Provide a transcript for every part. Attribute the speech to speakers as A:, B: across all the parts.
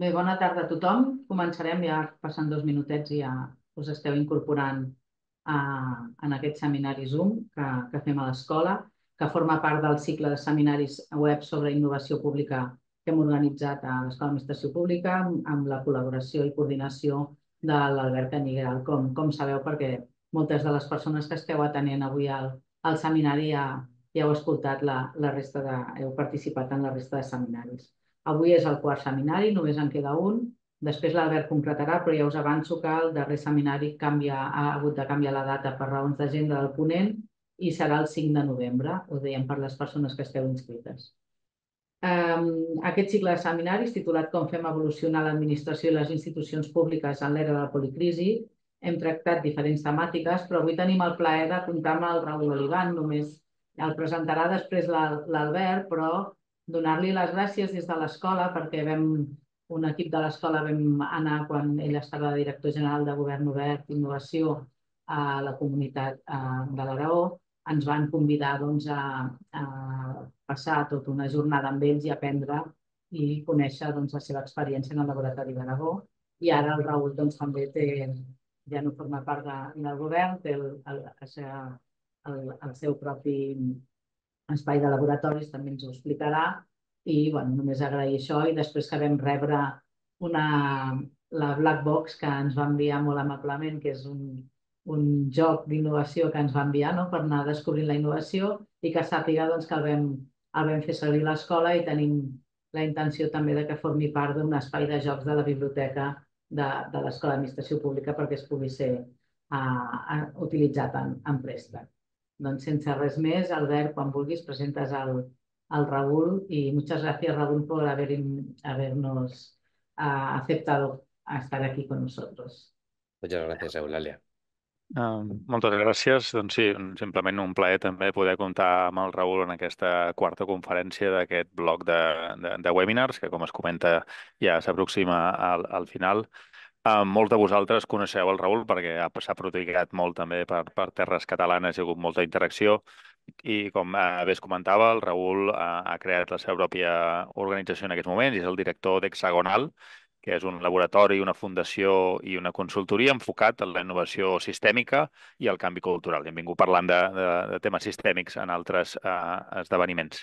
A: Bé, bona tarda a tothom. Començarem ja passant dos minutets i ja us esteu incorporant a, eh, en aquest seminari Zoom que, que fem a l'escola, que forma part del cicle de seminaris web sobre innovació pública que hem organitzat a l'Escola d'Administració Pública amb, amb la col·laboració i coordinació de l'Albert Canigral. com, com sabeu, perquè moltes de les persones que esteu atenent avui al, al seminari ja, ja heu escoltat la, la resta de, heu participat en la resta de seminaris. Avui és el quart seminari, només en queda un. Després l'Albert concretarà, però ja us avanço que el darrer seminari canvia, ha hagut de canviar la data per raons d'agenda del ponent i serà el 5 de novembre, ho dèiem per les persones que esteu inscrites. Um, aquest cicle de seminaris, titulat Com fem evolucionar l'administració i les institucions públiques en l'era de la policrisi, hem tractat diferents temàtiques, però avui tenim el plaer de comptar amb el Raül Olivan, només el presentarà després l'Albert, però donar-li les gràcies des de l'escola perquè vam, un equip de l'escola vam anar quan ell estava de director general de Govern Obert i Innovació a la comunitat de l'Araó. Ens van convidar doncs, a, a passar tota una jornada amb ells i aprendre i conèixer doncs, la seva experiència en el laboratori d'Aragó. I ara el Raül doncs, també té, ja no forma part de, del govern, té el, el, el, el, el seu propi espai de laboratoris també ens ho explicarà i bueno, només agrair això i després que vam rebre una, la Black Box que ens va enviar molt amablement, que és un, un joc d'innovació que ens va enviar no? per anar descobrint la innovació i que sàpiga doncs, que el vam, el vam fer servir a l'escola i tenim la intenció també de que formi part d'un espai de jocs de la biblioteca de, de l'Escola d'Administració Pública perquè es pugui ser uh, utilitzat en, en préstec. Doncs sense res més, Albert, quan vulguis presentes el, al Raúl i moltes gràcies, Raúl per haver habernos uh, eh, acceptat a estar aquí amb nosaltres.
B: Moltes gràcies, Eulàlia. Uh, moltes gràcies. Doncs sí, simplement un plaer també poder comptar amb el Raül en aquesta quarta conferència d'aquest bloc de, de, de webinars, que com es comenta ja s'aproxima al, al final. Uh, molts de vosaltres coneixeu el Raül perquè s'ha protegat molt també per, per terres catalanes, hi ha hagut molta interacció i com uh, bé es comentava, el Raül uh, ha creat la seva pròpia organització en aquests moments i és el director d'Hexagonal, que és un laboratori, una fundació i una consultoria enfocat en la innovació sistèmica i el canvi cultural. I hem vingut parlant de, de, de temes sistèmics en altres uh, esdeveniments.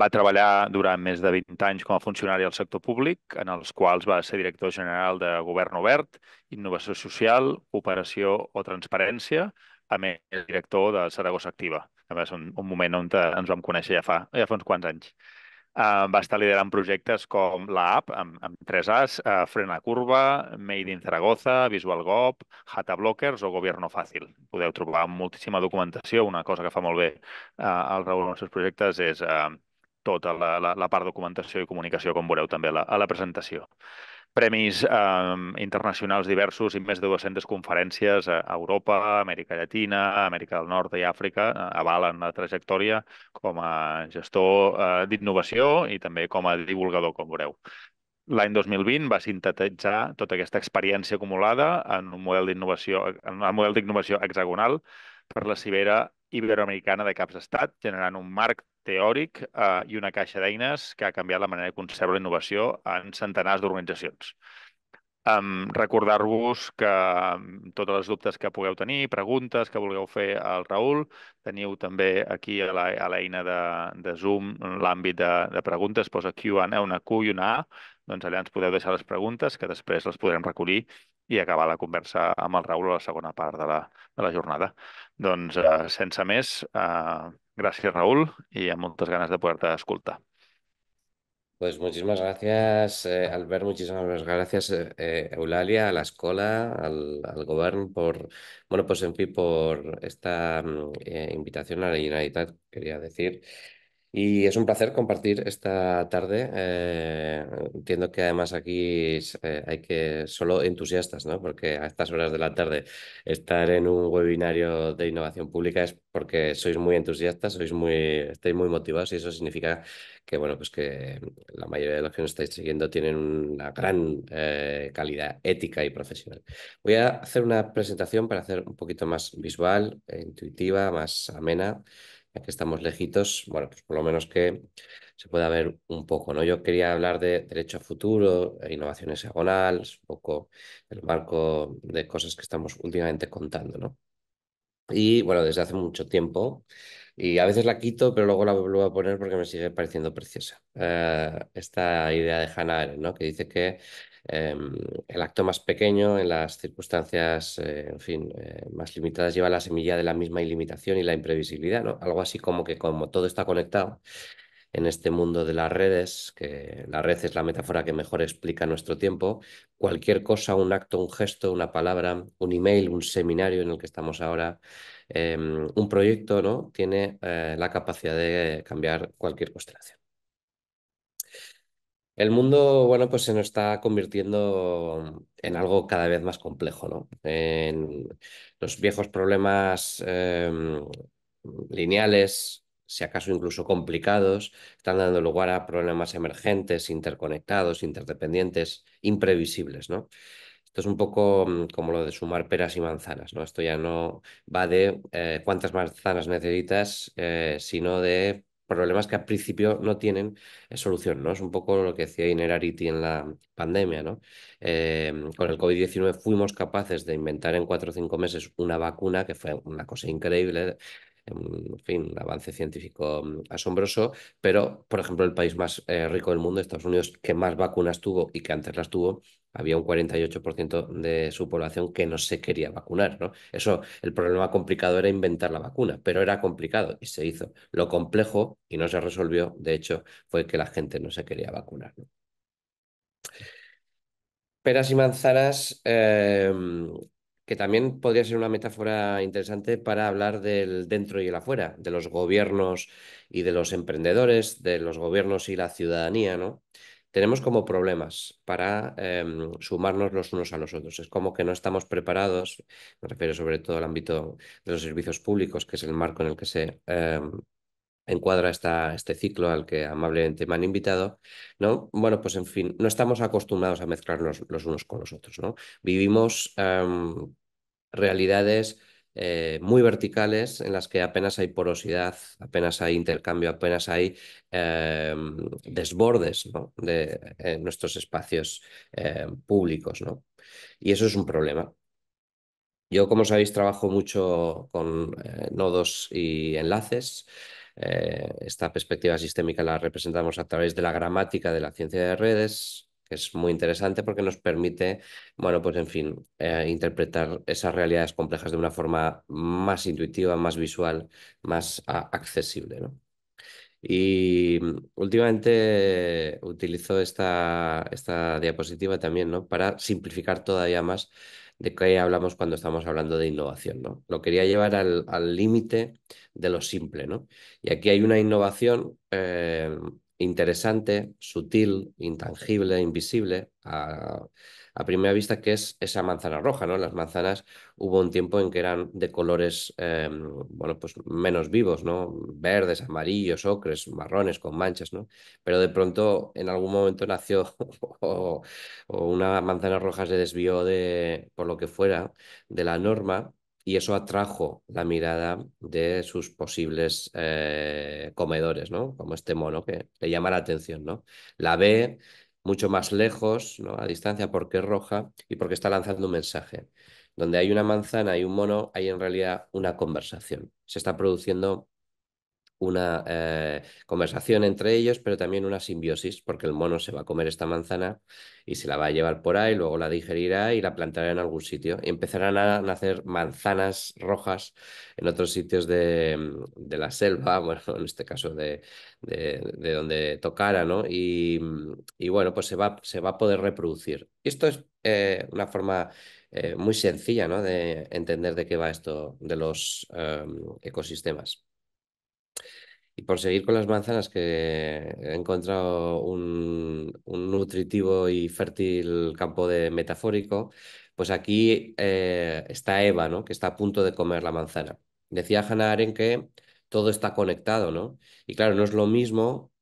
B: Va treballar durant més de 20 anys com a funcionari al sector públic, en els quals va ser director general de Govern Obert, Innovació Social, Cooperació o Transparència, a més, director de Saragossa Activa. També és un, un moment on ens vam conèixer ja fa, ja fa uns quants anys. Uh, va estar liderant projectes com l'App, amb, amb 3 As, uh, Frena Curva, Made in Zaragoza, Visual Gop, Hata Blockers o Gobierno Fácil. Podeu trobar moltíssima documentació. Una cosa que fa molt bé uh, eh, el Raül en els seus projectes és uh, tota la, la, la part de documentació i comunicació, com veureu també a la, a la presentació. Premis eh, internacionals diversos i més de 200 conferències a Europa, Amèrica Llatina, Amèrica del Nord i Àfrica eh, avalen la trajectòria com a gestor eh, d'innovació i també com a divulgador, com veureu. L'any 2020 va sintetitzar tota aquesta experiència acumulada en un model d'innovació en un model d'innovació hexagonal per la cibera iberoamericana de caps d'estat, generant un marc teòric eh, i una caixa d'eines que ha canviat la manera de concebre la innovació en centenars d'organitzacions. Um, Recordar-vos que um, totes les dubtes que pugueu tenir, preguntes que vulgueu fer al Raül, teniu també aquí a l'eina de, de Zoom l'àmbit de, de preguntes, posa Q, una Q i una A, doncs allà ens podeu deixar les preguntes, que després les podrem recollir i acabar la conversa amb el Raül a la segona part de la, de la jornada. Doncs, eh, sense més, eh, gràcies, Raül, i amb moltes ganes de poder-te escoltar. Pues muchísimas gracias, eh, Albert,
C: muchísimas gracias, eh, eh Eulalia, a la escuela, al, al gobierno por, bueno, pues en fin, por esta mm, eh, invitación a la Generalitat, quería decir. Y es un placer compartir esta tarde. Eh, entiendo que además aquí eh, hay que solo entusiastas, ¿no? Porque a estas horas de la tarde estar en un webinario de innovación pública es porque sois muy entusiastas, sois muy, estáis muy motivados y eso significa que bueno, pues que la mayoría de los que nos estáis siguiendo tienen una gran eh, calidad ética y profesional. Voy a hacer una presentación para hacer un poquito más visual, e intuitiva, más amena que estamos lejitos, bueno, pues por lo menos que se pueda ver un poco, ¿no? Yo quería hablar de derecho a futuro, e innovaciones agonales, un poco el marco de cosas que estamos últimamente contando, ¿no? Y bueno, desde hace mucho tiempo, y a veces la quito, pero luego la vuelvo a poner porque me sigue pareciendo preciosa. Eh, esta idea de Hannah Arendt, ¿no? Que dice que Em, el acto más pequeño, en las circunstancias, eh, en fin, eh, más limitadas, lleva la semilla de la misma ilimitación y la imprevisibilidad, ¿no? Algo así como que como todo está conectado en este mundo de las redes, que la red es la metáfora que mejor explica nuestro tiempo, cualquier cosa, un acto, un gesto, una palabra, un email, un seminario en el que estamos ahora, em, un proyecto, ¿no? Tiene eh, la capacidad de cambiar cualquier constelación. El mundo, bueno, pues se nos está convirtiendo en algo cada vez más complejo, ¿no? En los viejos problemas em, lineales, si acaso incluso complicados, están dando lugar a problemas emergentes, interconectados, interdependientes, imprevisibles, ¿no? Esto es un poco mm, como lo de sumar peras y manzanas, ¿no? Esto ya no va de eh, cuántas manzanas necesitas, eh, sino de problemas que al principio no tienen eh, solución, ¿no? Es un poco lo que decía Inerarity en la pandemia, ¿no? Em, con el COVID-19 fuimos capaces de inventar en cuatro o cinco meses una vacuna, que fue una cosa increíble, en fin, un avance científico mm, asombroso, pero, por ejemplo, el país más eh, rico del mundo, Estados Unidos, que más vacunas tuvo y que antes las tuvo, había un 48% de su población que no se quería vacunar, ¿no? Eso, el problema complicado era inventar la vacuna, pero era complicado y se hizo. Lo complejo, y no se resolvió, de hecho, fue que la gente no se quería vacunar, ¿no? Peras y manzanas, em, que también podría ser una metáfora interesante para hablar del dentro y el afuera, de los gobiernos y de los emprendedores, de los gobiernos y la ciudadanía, ¿no? Tenemos como problemas para em, sumarnos los unos a los otros. Es como que no estamos preparados, me refiero sobre todo al ámbito de los servicios públicos, que es el marco en el que se em, encuadra esta, este ciclo al que amablemente me han invitado, ¿no? Bueno, pues en fin, no estamos acostumbrados a mezclarnos los unos con los otros, ¿no? Vivimos em, realidades eh, muy verticales en las que apenas hay porosidad, apenas hay intercambio, apenas hay em, desbordes de nuestros espacios em, públicos, ¿no? Y eso es un problema. Yo, como sabéis, trabajo mucho con eh, nodos y enlaces. Eh, esta perspectiva sistémica la representamos a través de la gramática de la ciencia de redes, que es muy interesante porque nos permite, bueno, pues en fin, eh, interpretar esas realidades complejas de una forma más intuitiva, más visual, más ah, accesible, Y mm, últimamente utilizo esta, diapositiva también, Para simplificar todavía más de qué hablamos cuando estamos hablando de innovación, ¿no? Lo quería llevar al límite de lo simple, ¿no? Y aquí hay una innovación eh, interesante, sutil, intangible, invisible, a, a primera vista que es esa manzana roja, ¿no? Las manzanas hubo un tiempo en que eran de colores, eh, bueno, pues menos vivos, ¿no? Verdes, amarillos, ocres, marrones, con manchas, ¿no? Pero de pronto en algún momento nació o, una manzana roja se desvió de, por lo que fuera, de la norma y eso atrajo la mirada de sus posibles eh, comedores, ¿no? Como este mono que le llama la atención, ¿no? La ve, mucho más lejos, ¿no? a distancia, porque es roja y porque está lanzando un mensaje. Donde hay una manzana y un mono, hay en realidad una conversación. Se está produciendo una eh, conversación entre ellos, pero también una simbiosis, porque el mono se va a comer esta manzana y se la va a llevar por ahí, luego la digerirá y la plantará en algún sitio. Y empezarán a nacer manzanas rojas en otros sitios de, mm, la selva, bueno, en este caso de, donde tocara, ¿no? Mm, y, bueno, pues se va, a poder reproducir. Esto es eh, una forma eh, muy sencilla, De entender de qué va esto de los ecosistemas. Y por seguir con las manzanas, que he encontrado un, nutritivo y fértil campo de metafórico, pues aquí eh, está Eva, ¿no? Que está a punto de comer la manzana. Decía Hannah Arendt que todo está conectado, ¿no? Y claro, no es lo mismo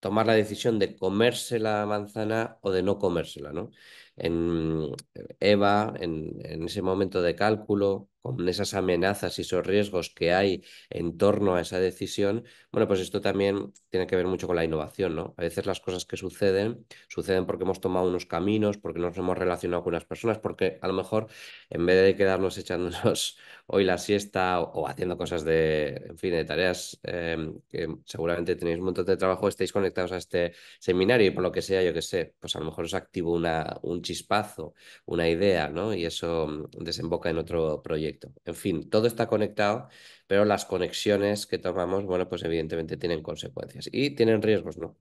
C: tomar la decisión de comerse la manzana o de no comérsela, ¿no? En eh, Eva, en ese momento de cálculo, con esas amenazas y esos riesgos que hay en torno a esa decisión, bueno, pues esto también tiene que ver mucho con la innovación, ¿no? A veces las cosas que suceden suceden porque hemos tomado unos caminos, porque nos hemos relacionado con unas personas, porque a lo mejor en vez de quedarnos echándonos hoy la siesta o, haciendo cosas de, en fin, de tareas em, que seguramente tenéis un montón de trabajo, estáis conectados a este seminario y por lo que sea, yo que sé, pues a lo mejor os activo un chispazo, una idea, ¿no? Y eso mm, desemboca en otro proyecto. En fin, todo está conectado, pero las conexiones que tomamos, bueno, pues evidentemente tienen consecuencias y tienen riesgos, ¿no?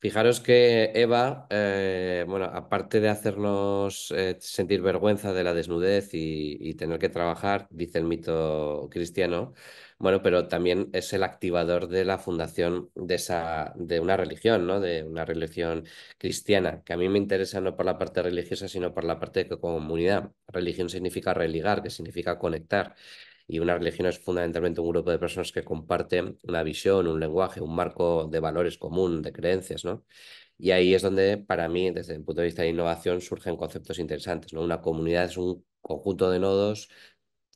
C: Fijaros que Eva, eh, bueno, aparte de hacernos eh, sentir vergüenza de la desnudez y, tener que trabajar, dice el mito cristiano, bueno, pero también es el activador de la fundación de, esa, de una religión, ¿no? De una religión cristiana, que a mí me interesa no por la parte religiosa, sino por la parte de comunidad. Religión significa religar, que significa conectar. Y una religión es fundamentalmente un grupo de personas que comparten una visión, un lenguaje, un marco de valores común, de creencias, ¿no? Y ahí es donde, para mí, desde el punto de vista de innovación, surgen conceptos interesantes, ¿no? Una comunidad es un conjunto de nodos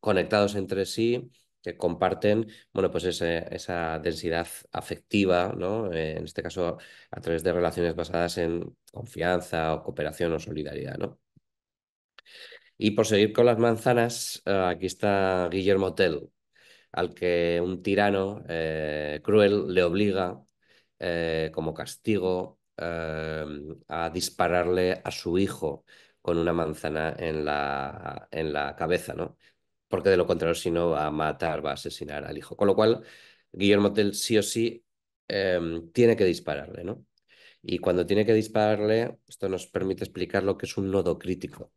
C: conectados entre sí, que comparten, bueno, pues esa densidad afectiva, ¿no? en este caso a través de relaciones basadas en confianza o cooperación o solidaridad, ¿no? Y por seguir con las manzanas, ah, aquí está Guillermo Tell, al que un tirano eh, cruel le obliga eh, como castigo eh, a dispararle a su hijo con una manzana en la, en la cabeza, ¿no? porque de lo contrario, si no, va a matar, va a asesinar al hijo. Con lo cual, Guillermo Tell sí o sí em, tiene que dispararle, ¿no? Y cuando tiene que dispararle, esto nos permite explicar lo que es un nodo crítico.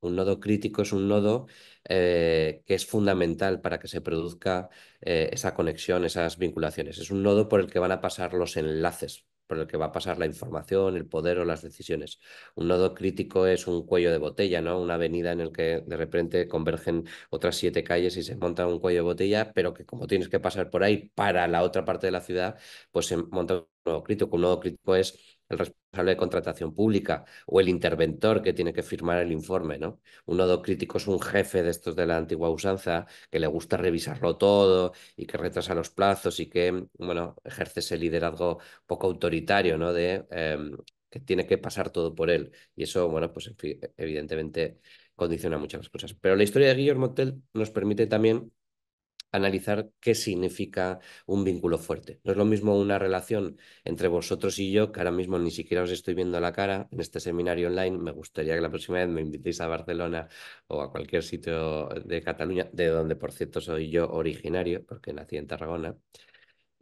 C: Un nodo crítico es un nodo eh, que es fundamental para que se produzca eh, esa conexión, esas vinculaciones. Es un nodo por el que van a pasar los enlaces por el que va a pasar la información, el poder o las decisiones. Un nodo crítico es un cuello de botella, ¿no? Una avenida en el que de repente convergen otras siete calles y se monta un cuello de botella, pero que como tienes que pasar por ahí para la otra parte de la ciudad, pues se monta un nodo crítico. Un nodo crítico es el responsable de contratación pública o el interventor que tiene que firmar el informe, ¿no? Un nodo crítico es un jefe de estos de la antigua usanza que le gusta revisarlo todo y que retrasa los plazos y que, bueno, ejerce ese liderazgo poco autoritario, ¿no? De em, que tiene que pasar todo por él. Y eso, bueno, pues evidentemente condiciona muchas cosas. Pero la historia de Guillermo Tell nos permite también analizar qué significa un vínculo fuerte. No es lo mismo una relación entre vosotros y yo, que ahora mismo ni siquiera os estoy viendo la cara en este seminario online. Me gustaría que la próxima vez me invitéis a Barcelona o a cualquier sitio de Cataluña, de donde por cierto soy yo originario, porque nací en Tarragona.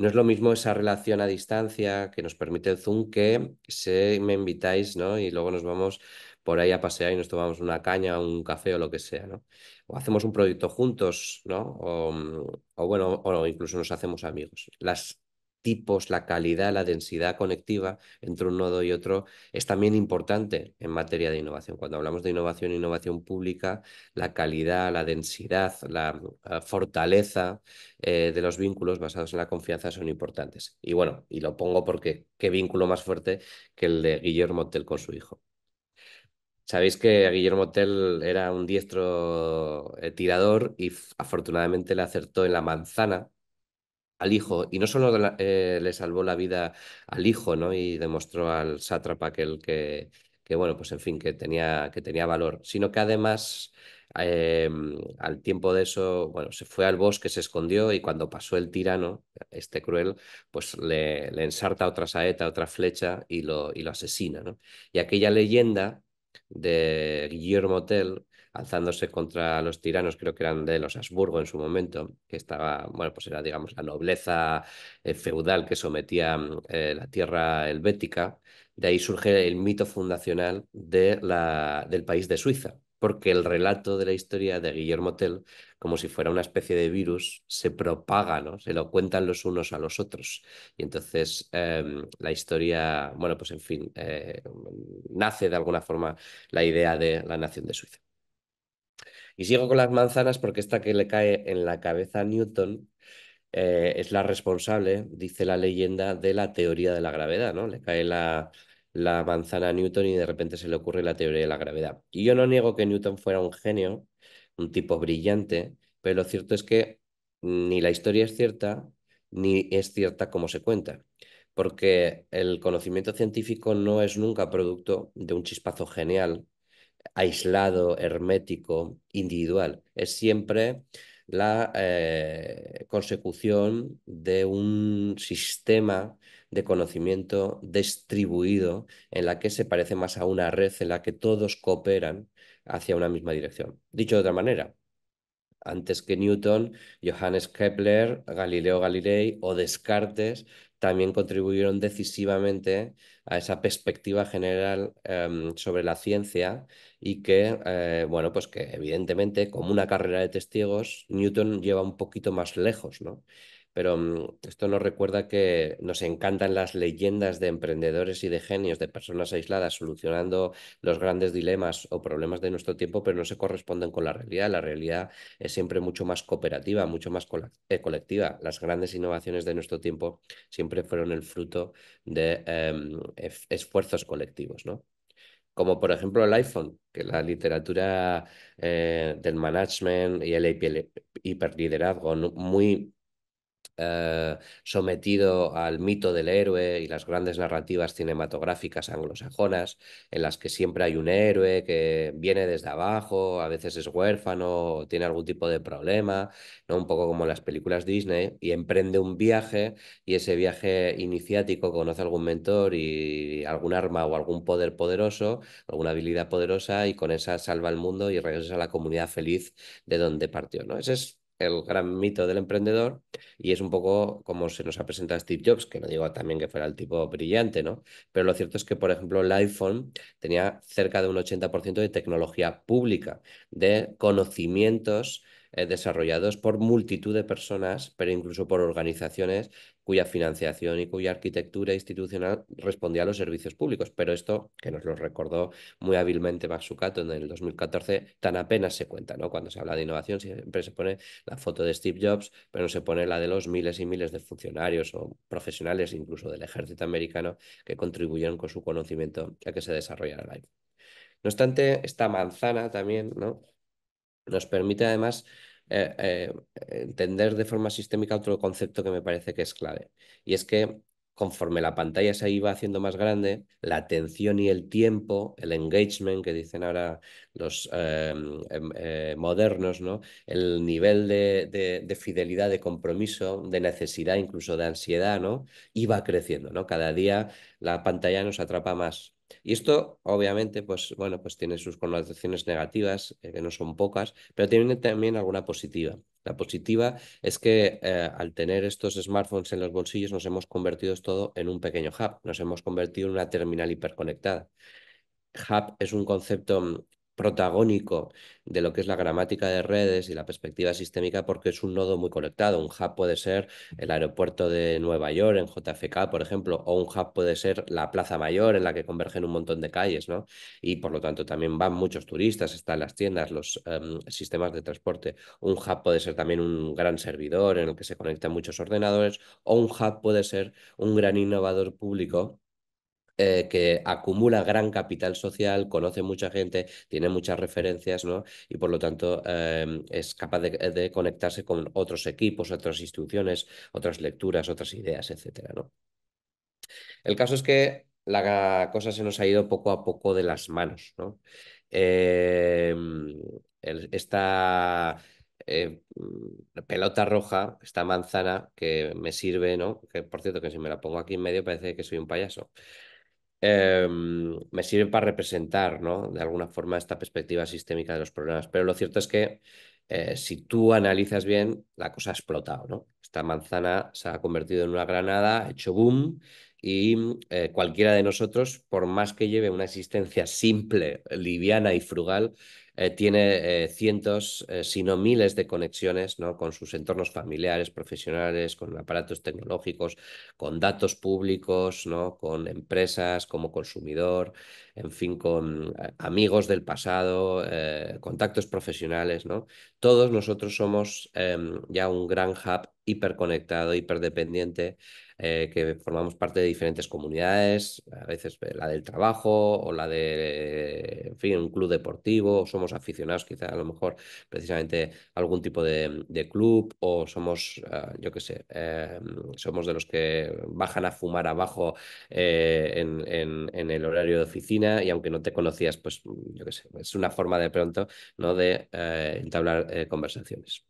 C: No es lo mismo esa relación a distancia que nos permite el Zoom que si me invitáis, ¿no? Y luego nos vamos por ahí a pasear y nos tomamos una caña, un café o lo que sea, ¿no? O hacemos un proyecto juntos, ¿no? O, mm, o bueno, o incluso nos hacemos amigos. Las tipos, la calidad, la densidad conectiva entre un nodo y otro es también importante en materia de innovación. Cuando hablamos de innovación, innovación pública, la calidad, la densidad, la, fortaleza eh, de los vínculos basados en la confianza son importantes. Y bueno, y lo pongo porque qué vínculo más fuerte que el de Guillermo Tell con su hijo. Sabéis que Guillermo Tell era un diestro eh, tirador y afortunadamente le acertó en la manzana al hijo, y no solo eh, le salvó la vida al hijo, ¿no? Y demostró al sátrapa aquel que, que bueno, pues en fin, que tenía, que tenía valor, sino que además em, al tiempo de eso, bueno, se fue al bosque, se escondió y cuando pasó el tirano, este cruel, pues le, ensarta otra saeta, otra flecha y lo, y lo asesina, ¿no? Y aquella leyenda de Guillermo Tell alzándose contra los tiranos, creo que eran de los Habsburgo en su momento, que estaba, bueno, pues era, digamos, la nobleza eh, feudal que sometía eh, la tierra helvética. De ahí surge el mito fundacional de la, del país de Suiza, porque el relato de la historia de Guillermo Tell, como si fuera una especie de virus, se propaga, ¿no? Se lo cuentan los unos a los otros. Y entonces em, la historia, bueno, pues en fin, eh, nace de alguna forma la idea de la nación de Suiza. Y sigo con las manzanas porque esta que le cae en la cabeza a Newton eh, es la responsable, dice la leyenda, de la teoría de la gravedad, ¿no? Le cae la, la manzana a Newton y de repente se le ocurre la teoría de la gravedad. Y yo no niego que Newton fuera un genio, un tipo brillante, pero lo cierto es que ni la historia es cierta, ni es cierta como se cuenta, porque el conocimiento científico no es nunca producto de un chispazo genial aislado, hermético, individual. Es siempre la eh, consecución de un sistema de conocimiento distribuido en la que se parece más a una red en la que todos cooperan hacia una misma dirección. Dicho de otra manera, antes que Newton, Johannes Kepler, Galileo Galilei o Descartes también contribuyeron decisivamente a esa perspectiva general em, sobre la ciencia y que, eh, bueno, pues que evidentemente como una carrera de testigos, Newton lleva un poquito más lejos, ¿no? pero mm, esto nos recuerda que nos encantan las leyendas de emprendedores y de genios, de personas aisladas solucionando los grandes dilemas o problemas de nuestro tiempo, pero no se corresponden con la realidad. La realidad es siempre mucho más cooperativa, mucho más eh, colectiva. Las grandes innovaciones de nuestro tiempo siempre fueron el fruto de em, esfuerzos colectivos, ¿no? Como por ejemplo el iPhone, que la literatura eh, del management y el hiperliderazgo muy eh, sometido al mito del héroe y las grandes narrativas cinematográficas anglosajonas, en las que siempre hay un héroe que viene desde abajo, a veces es huérfano, tiene algún tipo de problema, ¿no? un poco como las películas Disney, y emprende un viaje y ese viaje iniciático conoce algún mentor y algún arma o algún poder poderoso, alguna habilidad poderosa y con esa salva el mundo y regresa a la comunidad feliz de donde partió. ¿no? Ese es el gran mito del emprendedor y es un poco como se nos ha presentado Steve Jobs, que no digo también que fuera el tipo brillante, ¿no? Pero lo cierto es que, por ejemplo, el iPhone tenía cerca de un 80% de tecnología pública, de conocimientos eh, desarrollados por multitud de personas, pero incluso por organizaciones cuya financiación y cuya arquitectura institucional respondía a los servicios públicos. Pero esto, que nos lo recordó muy hábilmente Max en el 2014, tan apenas se cuenta, ¿no? Cuando se habla de innovación siempre se pone la foto de Steve Jobs, pero no se pone la de los miles y miles de funcionarios o profesionales, incluso del ejército americano, que contribuyeron con su conocimiento a que se desarrollara el iPhone. No obstante, esta manzana también, ¿no? Nos permite además eh, eh, entender de forma sistémica otro concepto que me parece que es clave. Y es que conforme la pantalla se iba haciendo más grande, la atención y el tiempo, el engagement que dicen ahora los em, em, eh, modernos, ¿no? el nivel de, de, fidelidad, de compromiso, de necesidad, incluso de ansiedad, ¿no? iba creciendo. ¿no? Cada día la pantalla nos atrapa más. Y esto, obviamente, pues bueno, pues tiene sus connotaciones negativas, eh, que no son pocas, pero tiene también alguna positiva. La positiva es que eh, al tener estos smartphones en los bolsillos nos hemos convertido todo en un pequeño hub, nos hemos convertido en una terminal hiperconectada. Hub es un concepto mm, protagónico de lo que es la gramática de redes y la perspectiva sistémica porque es un nodo muy conectado. Un hub puede ser el aeropuerto de Nueva York en JFK, por ejemplo, o un hub puede ser la Plaza Mayor en la que convergen un montón de calles, ¿no? Y por lo tanto también van muchos turistas, están las tiendas, los em, sistemas de transporte. Un hub puede ser también un gran servidor en el que se conectan muchos ordenadores o un hub puede ser un gran innovador público eh, que acumula gran capital social, conoce mucha gente, tiene muchas referencias, ¿no? Y por lo tanto em, es capaz de, conectarse con otros equipos, otras instituciones, otras lecturas, otras ideas, etcétera, ¿no? El caso es que la cosa se nos ha ido poco a poco de las manos, ¿no? Em, esta eh, pelota roja, esta manzana que me sirve, ¿no? Que por cierto, que si me la pongo aquí en medio parece que soy un payaso. Em, me sirven para representar, ¿no? De alguna forma esta perspectiva sistémica de los problemas. Pero lo cierto es que eh, si tú analizas bien, la cosa ha explotado, ¿no? Esta manzana se ha convertido en una granada, ha hecho boom, y mm, eh, cualquiera de nosotros, por más que lleve una existencia simple, liviana y frugal, eh, tiene eh, cientos, eh, si no miles de conexiones ¿no? con sus entornos familiares, profesionales, con aparatos tecnológicos, con datos públicos, ¿no? con empresas como consumidor, en fin, con amigos del pasado, contactos profesionales. ¿no? Todos nosotros somos em, ya un gran hub hiperconectado, hiperdependiente eh, que formamos parte de diferentes comunidades, a veces eh, la del trabajo o la de, en fin, un club deportivo, somos aficionados quizá a lo mejor precisamente a algún tipo de, club o somos, ah, yo qué sé, eh, somos de los que bajan a fumar abajo en, el horario de oficina y aunque no te conocías, pues yo qué sé, es una forma de pronto ¿no? de entablar conversaciones.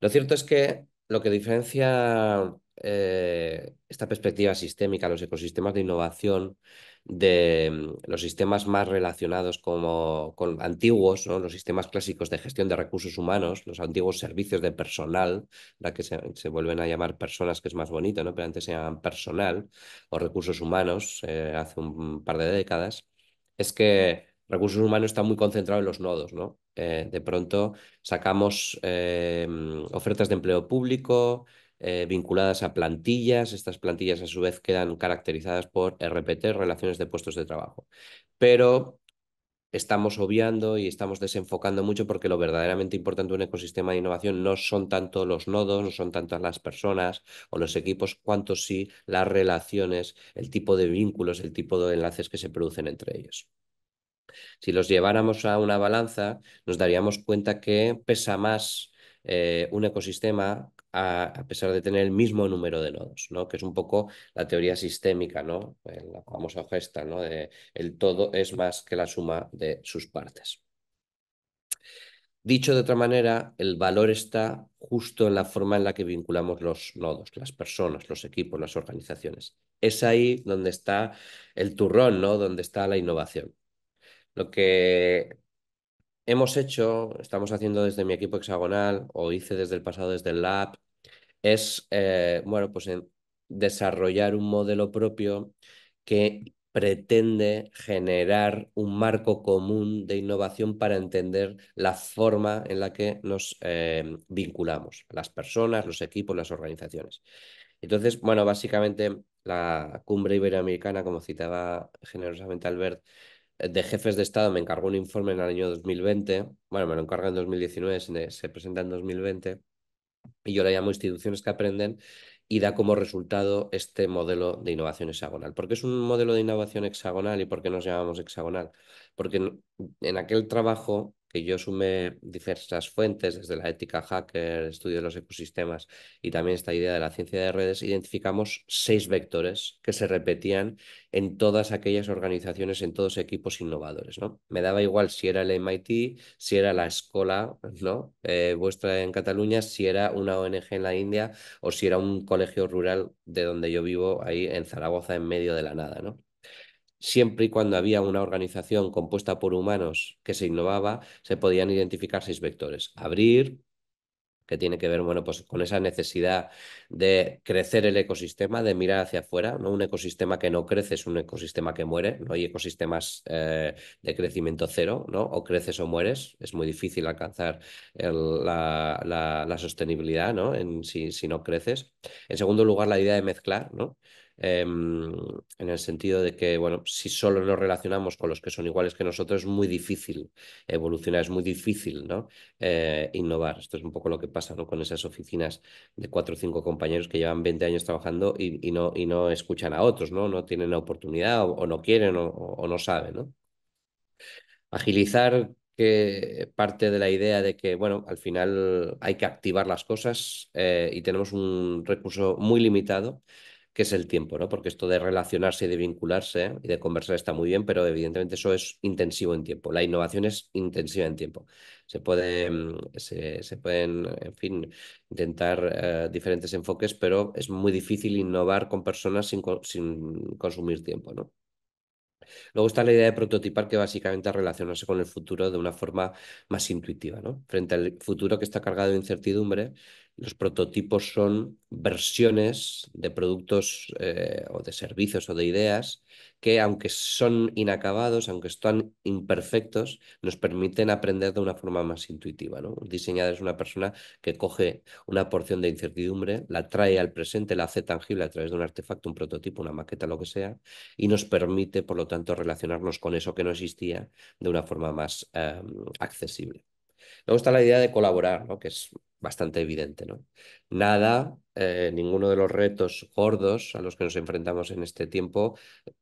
C: Lo cierto es que lo que diferencia eh, esta perspectiva sistémica, los ecosistemas de innovación, de mm, los sistemas más relacionados como, con antiguos, ¿no? los sistemas clásicos de gestión de recursos humanos, los antiguos servicios de personal, la que se, vuelven a llamar personas, que es más bonito, ¿no? pero antes se llamaban personal o recursos humanos eh, hace un par de décadas, es que recursos humanos están muy concentrados en los nodos, ¿no? Eh, de pronto sacamos mm, ofertas de empleo público, eh, vinculadas a plantillas. Estas plantillas a su vez quedan caracterizadas por RPT, relaciones de puestos de trabajo. Pero estamos obviando y estamos desenfocando mucho porque lo verdaderamente importante de un ecosistema de innovación no son tanto los nodos, no son tanto las personas o los equipos, cuanto sí las relaciones, el tipo de vínculos, el tipo de enlaces que se producen entre ellos. Si los lleváramos a una balanza, nos daríamos cuenta que pesa más eh, un ecosistema a, pesar de tener el mismo número de nodos, ¿no? que es un poco la teoría sistémica, ¿no? la famosa gesta, ¿no? de el todo es más que la suma de sus partes. Dicho de otra manera, el valor está justo en la forma en la que vinculamos los nodos, las personas, los equipos, las organizaciones. Es ahí donde está el turrón, ¿no? donde está la innovación. Lo que hemos hecho, estamos haciendo desde mi equipo hexagonal o hice desde el pasado, desde el lab, es, eh, bueno, pues desarrollar un modelo propio que pretende generar un marco común de innovación para entender la forma en la que nos eh, vinculamos, las personas, los equipos, las organizaciones. Entonces, bueno, básicamente la cumbre iberoamericana, como citaba generosamente Albert, de jefes de Estado me encargó un informe en el año 2020, bueno, me lo encarga en 2019, se presenta en 2020, y yo le llamo instituciones que aprenden y da como resultado este modelo de innovación hexagonal. ¿Por qué es un modelo de innovación hexagonal y por qué nos llamamos hexagonal? Porque en aquel trabajo que yo sumé diversas fuentes, desde la ética hacker, estudio de los ecosistemas y también esta idea de la ciencia de redes, identificamos seis vectores que se repetían en todas aquellas organizaciones, en todos equipos innovadores. ¿no? Me daba igual si era el MIT, si era la escuela ¿no? Eh, vuestra en Cataluña, si era una ONG en la India o si era un colegio rural de donde yo vivo, ahí en Zaragoza, en medio de la nada. ¿no? siempre y cuando había una organización compuesta por humanos que se innovaba, se podían identificar seis vectores. Abrir, que tiene que ver bueno, pues con esa necesidad de crecer el ecosistema, de mirar hacia afuera. ¿no? Un ecosistema que no crece es un ecosistema que muere. No hay ecosistemas eh, de crecimiento cero, ¿no? o creces o mueres. Es muy difícil alcanzar la, sostenibilidad ¿no? En, si, si no creces. En segundo lugar, la idea de mezclar. ¿no? Em, en el sentido de que, bueno, si solo nos relacionamos con los que son iguales que nosotros, es muy difícil evolucionar, es muy difícil ¿no? Eh, innovar. Esto es un poco lo que pasa con esas oficinas de cuatro o cinco compañeros que llevan 20 años trabajando y, no, y no escuchan a otros, ¿no? No tienen la oportunidad o, no quieren o, no saben, ¿no? Agilizar que parte de la idea de que, bueno, al final hay que activar las cosas eh, y tenemos un recurso muy limitado que es el tiempo, ¿no? Porque esto de relacionarse y de vincularse y de conversar está muy bien, pero evidentemente eso es intensivo en tiempo. La innovación es intensiva en tiempo. Se, mm, se, pueden, en fin, intentar eh, diferentes enfoques, pero es muy difícil innovar con personas sin, consumir tiempo, ¿no? Luego está la idea de prototipar, que básicamente relacionarse con el futuro de una forma más intuitiva, ¿no? Frente al futuro que está cargado de incertidumbre, los prototipos son versiones de productos eh, o de servicios o de ideas que, aunque son inacabados, aunque están imperfectos, nos permiten aprender de una forma más intuitiva. ¿no? Un diseñador es una persona que coge una porción de incertidumbre, la trae al presente, la hace tangible a través de un artefacto, un prototipo, una maqueta, lo que sea, y nos permite, por lo tanto, relacionarnos con eso que no existía de una forma más eh, accesible. Luego está la idea de colaborar, ¿no? que es bastante evidente. ¿no? Nada, eh, ninguno de los retos gordos a los que nos enfrentamos en este tiempo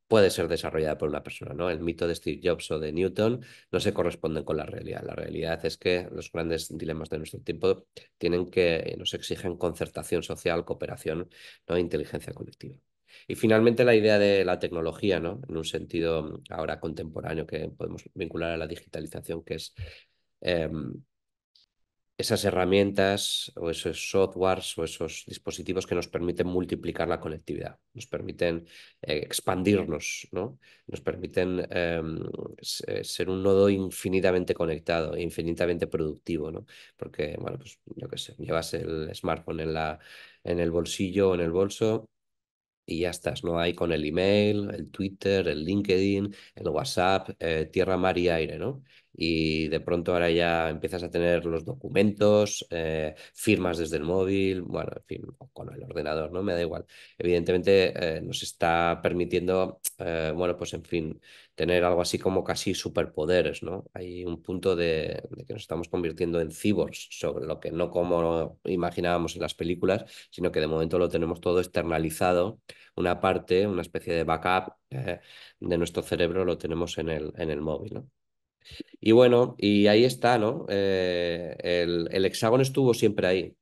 C: puede ser desarrollado por una persona. ¿no? El mito de Steve Jobs o de Newton no se corresponden con la realidad. La realidad es que los grandes dilemas de nuestro tiempo tienen que, nos exigen concertación social, cooperación, ¿no? inteligencia colectiva. Y finalmente la idea de la tecnología, ¿no? En un sentido ahora contemporáneo que podemos vincular a la digitalización, que es em, esas herramientas o esos softwares o esos dispositivos que nos permiten multiplicar la conectividad, nos permiten eh, expandirnos, ¿no? nos permiten em, eh, ser un nodo infinitamente conectado, infinitamente productivo, ¿no? porque, bueno, pues yo qué sé, llevas el smartphone en, la, en el bolsillo o en el bolso y ya estás, ¿no? Hay con el email, el Twitter, el LinkedIn, el WhatsApp, eh, tierra, mar y aire, ¿no? y de pronto ahora ya empiezas a tener los documentos, eh, firmas desde el móvil, bueno, en fin, con el ordenador, ¿no? Me da igual. Evidentemente eh, nos está permitiendo, eh, bueno, pues en fin, tener algo así como casi superpoderes, ¿no? Hay un punto de, que nos estamos convirtiendo en cyborgs, sobre lo que no como imaginábamos en las películas, sino que de momento lo tenemos todo externalizado, una parte, una especie de backup de nuestro cerebro lo tenemos en el, en el móvil, ¿no? Y bueno, y ahí está, ¿no? Eh, el, hexágono estuvo siempre ahí.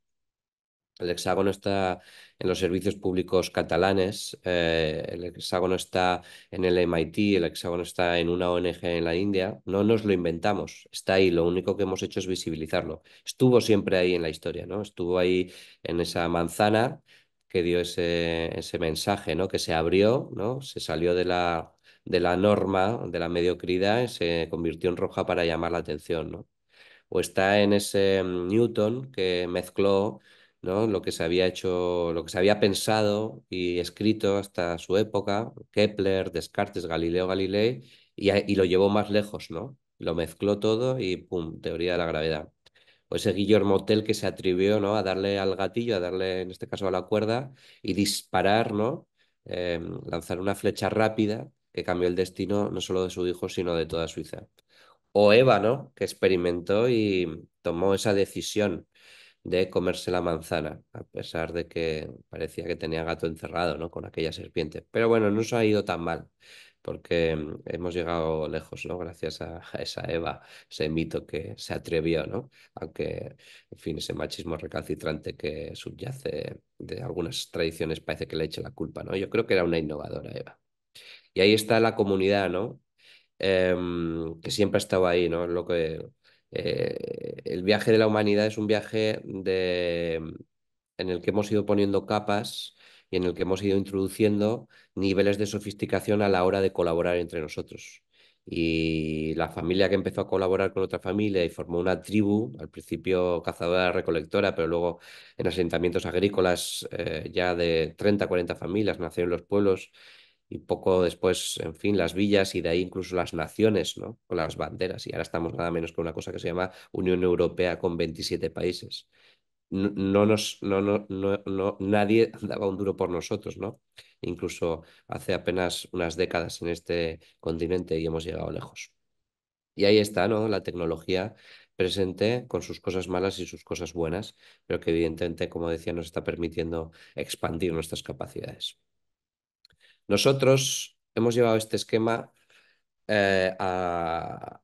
C: El hexágono está en los servicios públicos catalanes, eh, el hexágono está en el MIT, el hexágono está en una ONG en la India. No nos lo inventamos, está ahí. Lo único que hemos hecho es visibilizarlo. Estuvo siempre ahí en la historia, ¿no? Estuvo ahí en esa manzana que dio ese, ese mensaje, ¿no? Que se abrió, ¿no? Se salió de la de la norma, de la mediocridad, se convirtió en roja para llamar la atención, ¿no? O está en ese mm, Newton que mezcló ¿no? lo que se había hecho, lo que se había pensado y escrito hasta su época, Kepler, Descartes, Galileo Galilei, y, lo llevó más lejos, ¿no? Lo mezcló todo y ¡pum! Teoría de la gravedad. O ese Guillermo Tell que se atrevió ¿no? a darle al gatillo, a darle en este caso a la cuerda y disparar, ¿no? Em, lanzar una flecha rápida que cambió el destino no solo de su hijo, sino de toda Suiza. O no que experimentó y tomó esa decisión de comerse la manzana, a pesar de que parecía que tenía gato encerrado ¿no? con aquella serpiente. Pero bueno, no se ha ido tan mal, porque mm, hemos llegado lejos, ¿no? Gracias a, esa Eva, ese mito que se atrevió, ¿no? Aunque, en fin, ese machismo recalcitrante que subyace de algunas tradiciones parece que le eche la culpa, ¿no? Yo creo que era una innovadora Eva. Y ahí está la comunidad, ¿no? Em, que siempre ha estado ahí, ¿no? Lo que, eh, el viaje de la humanidad es un viaje de, en el que hemos ido poniendo capas y en el que hemos ido introduciendo niveles de sofisticación a la hora de colaborar entre nosotros. Y la familia que empezó a colaborar con otra familia y formó una tribu, al principio cazadora-recolectora, pero luego en asentamientos agrícolas eh, ya de 30, 40 familias, nacieron los pueblos y poco después, en fin, las villas y de ahí incluso las naciones, ¿no? Con las banderas. Y ahora estamos nada menos con una cosa que se llama Unión Europea con 27 países. No, no, nadie daba un duro por nosotros, ¿no? Incluso hace apenas unas décadas en este continente y hemos llegado lejos. Y ahí está, ¿no? La tecnología presente con sus cosas malas y sus cosas buenas, pero que evidentemente, como decía, nos está permitiendo expandir nuestras capacidades. Nosotros hemos llevado este esquema eh, a,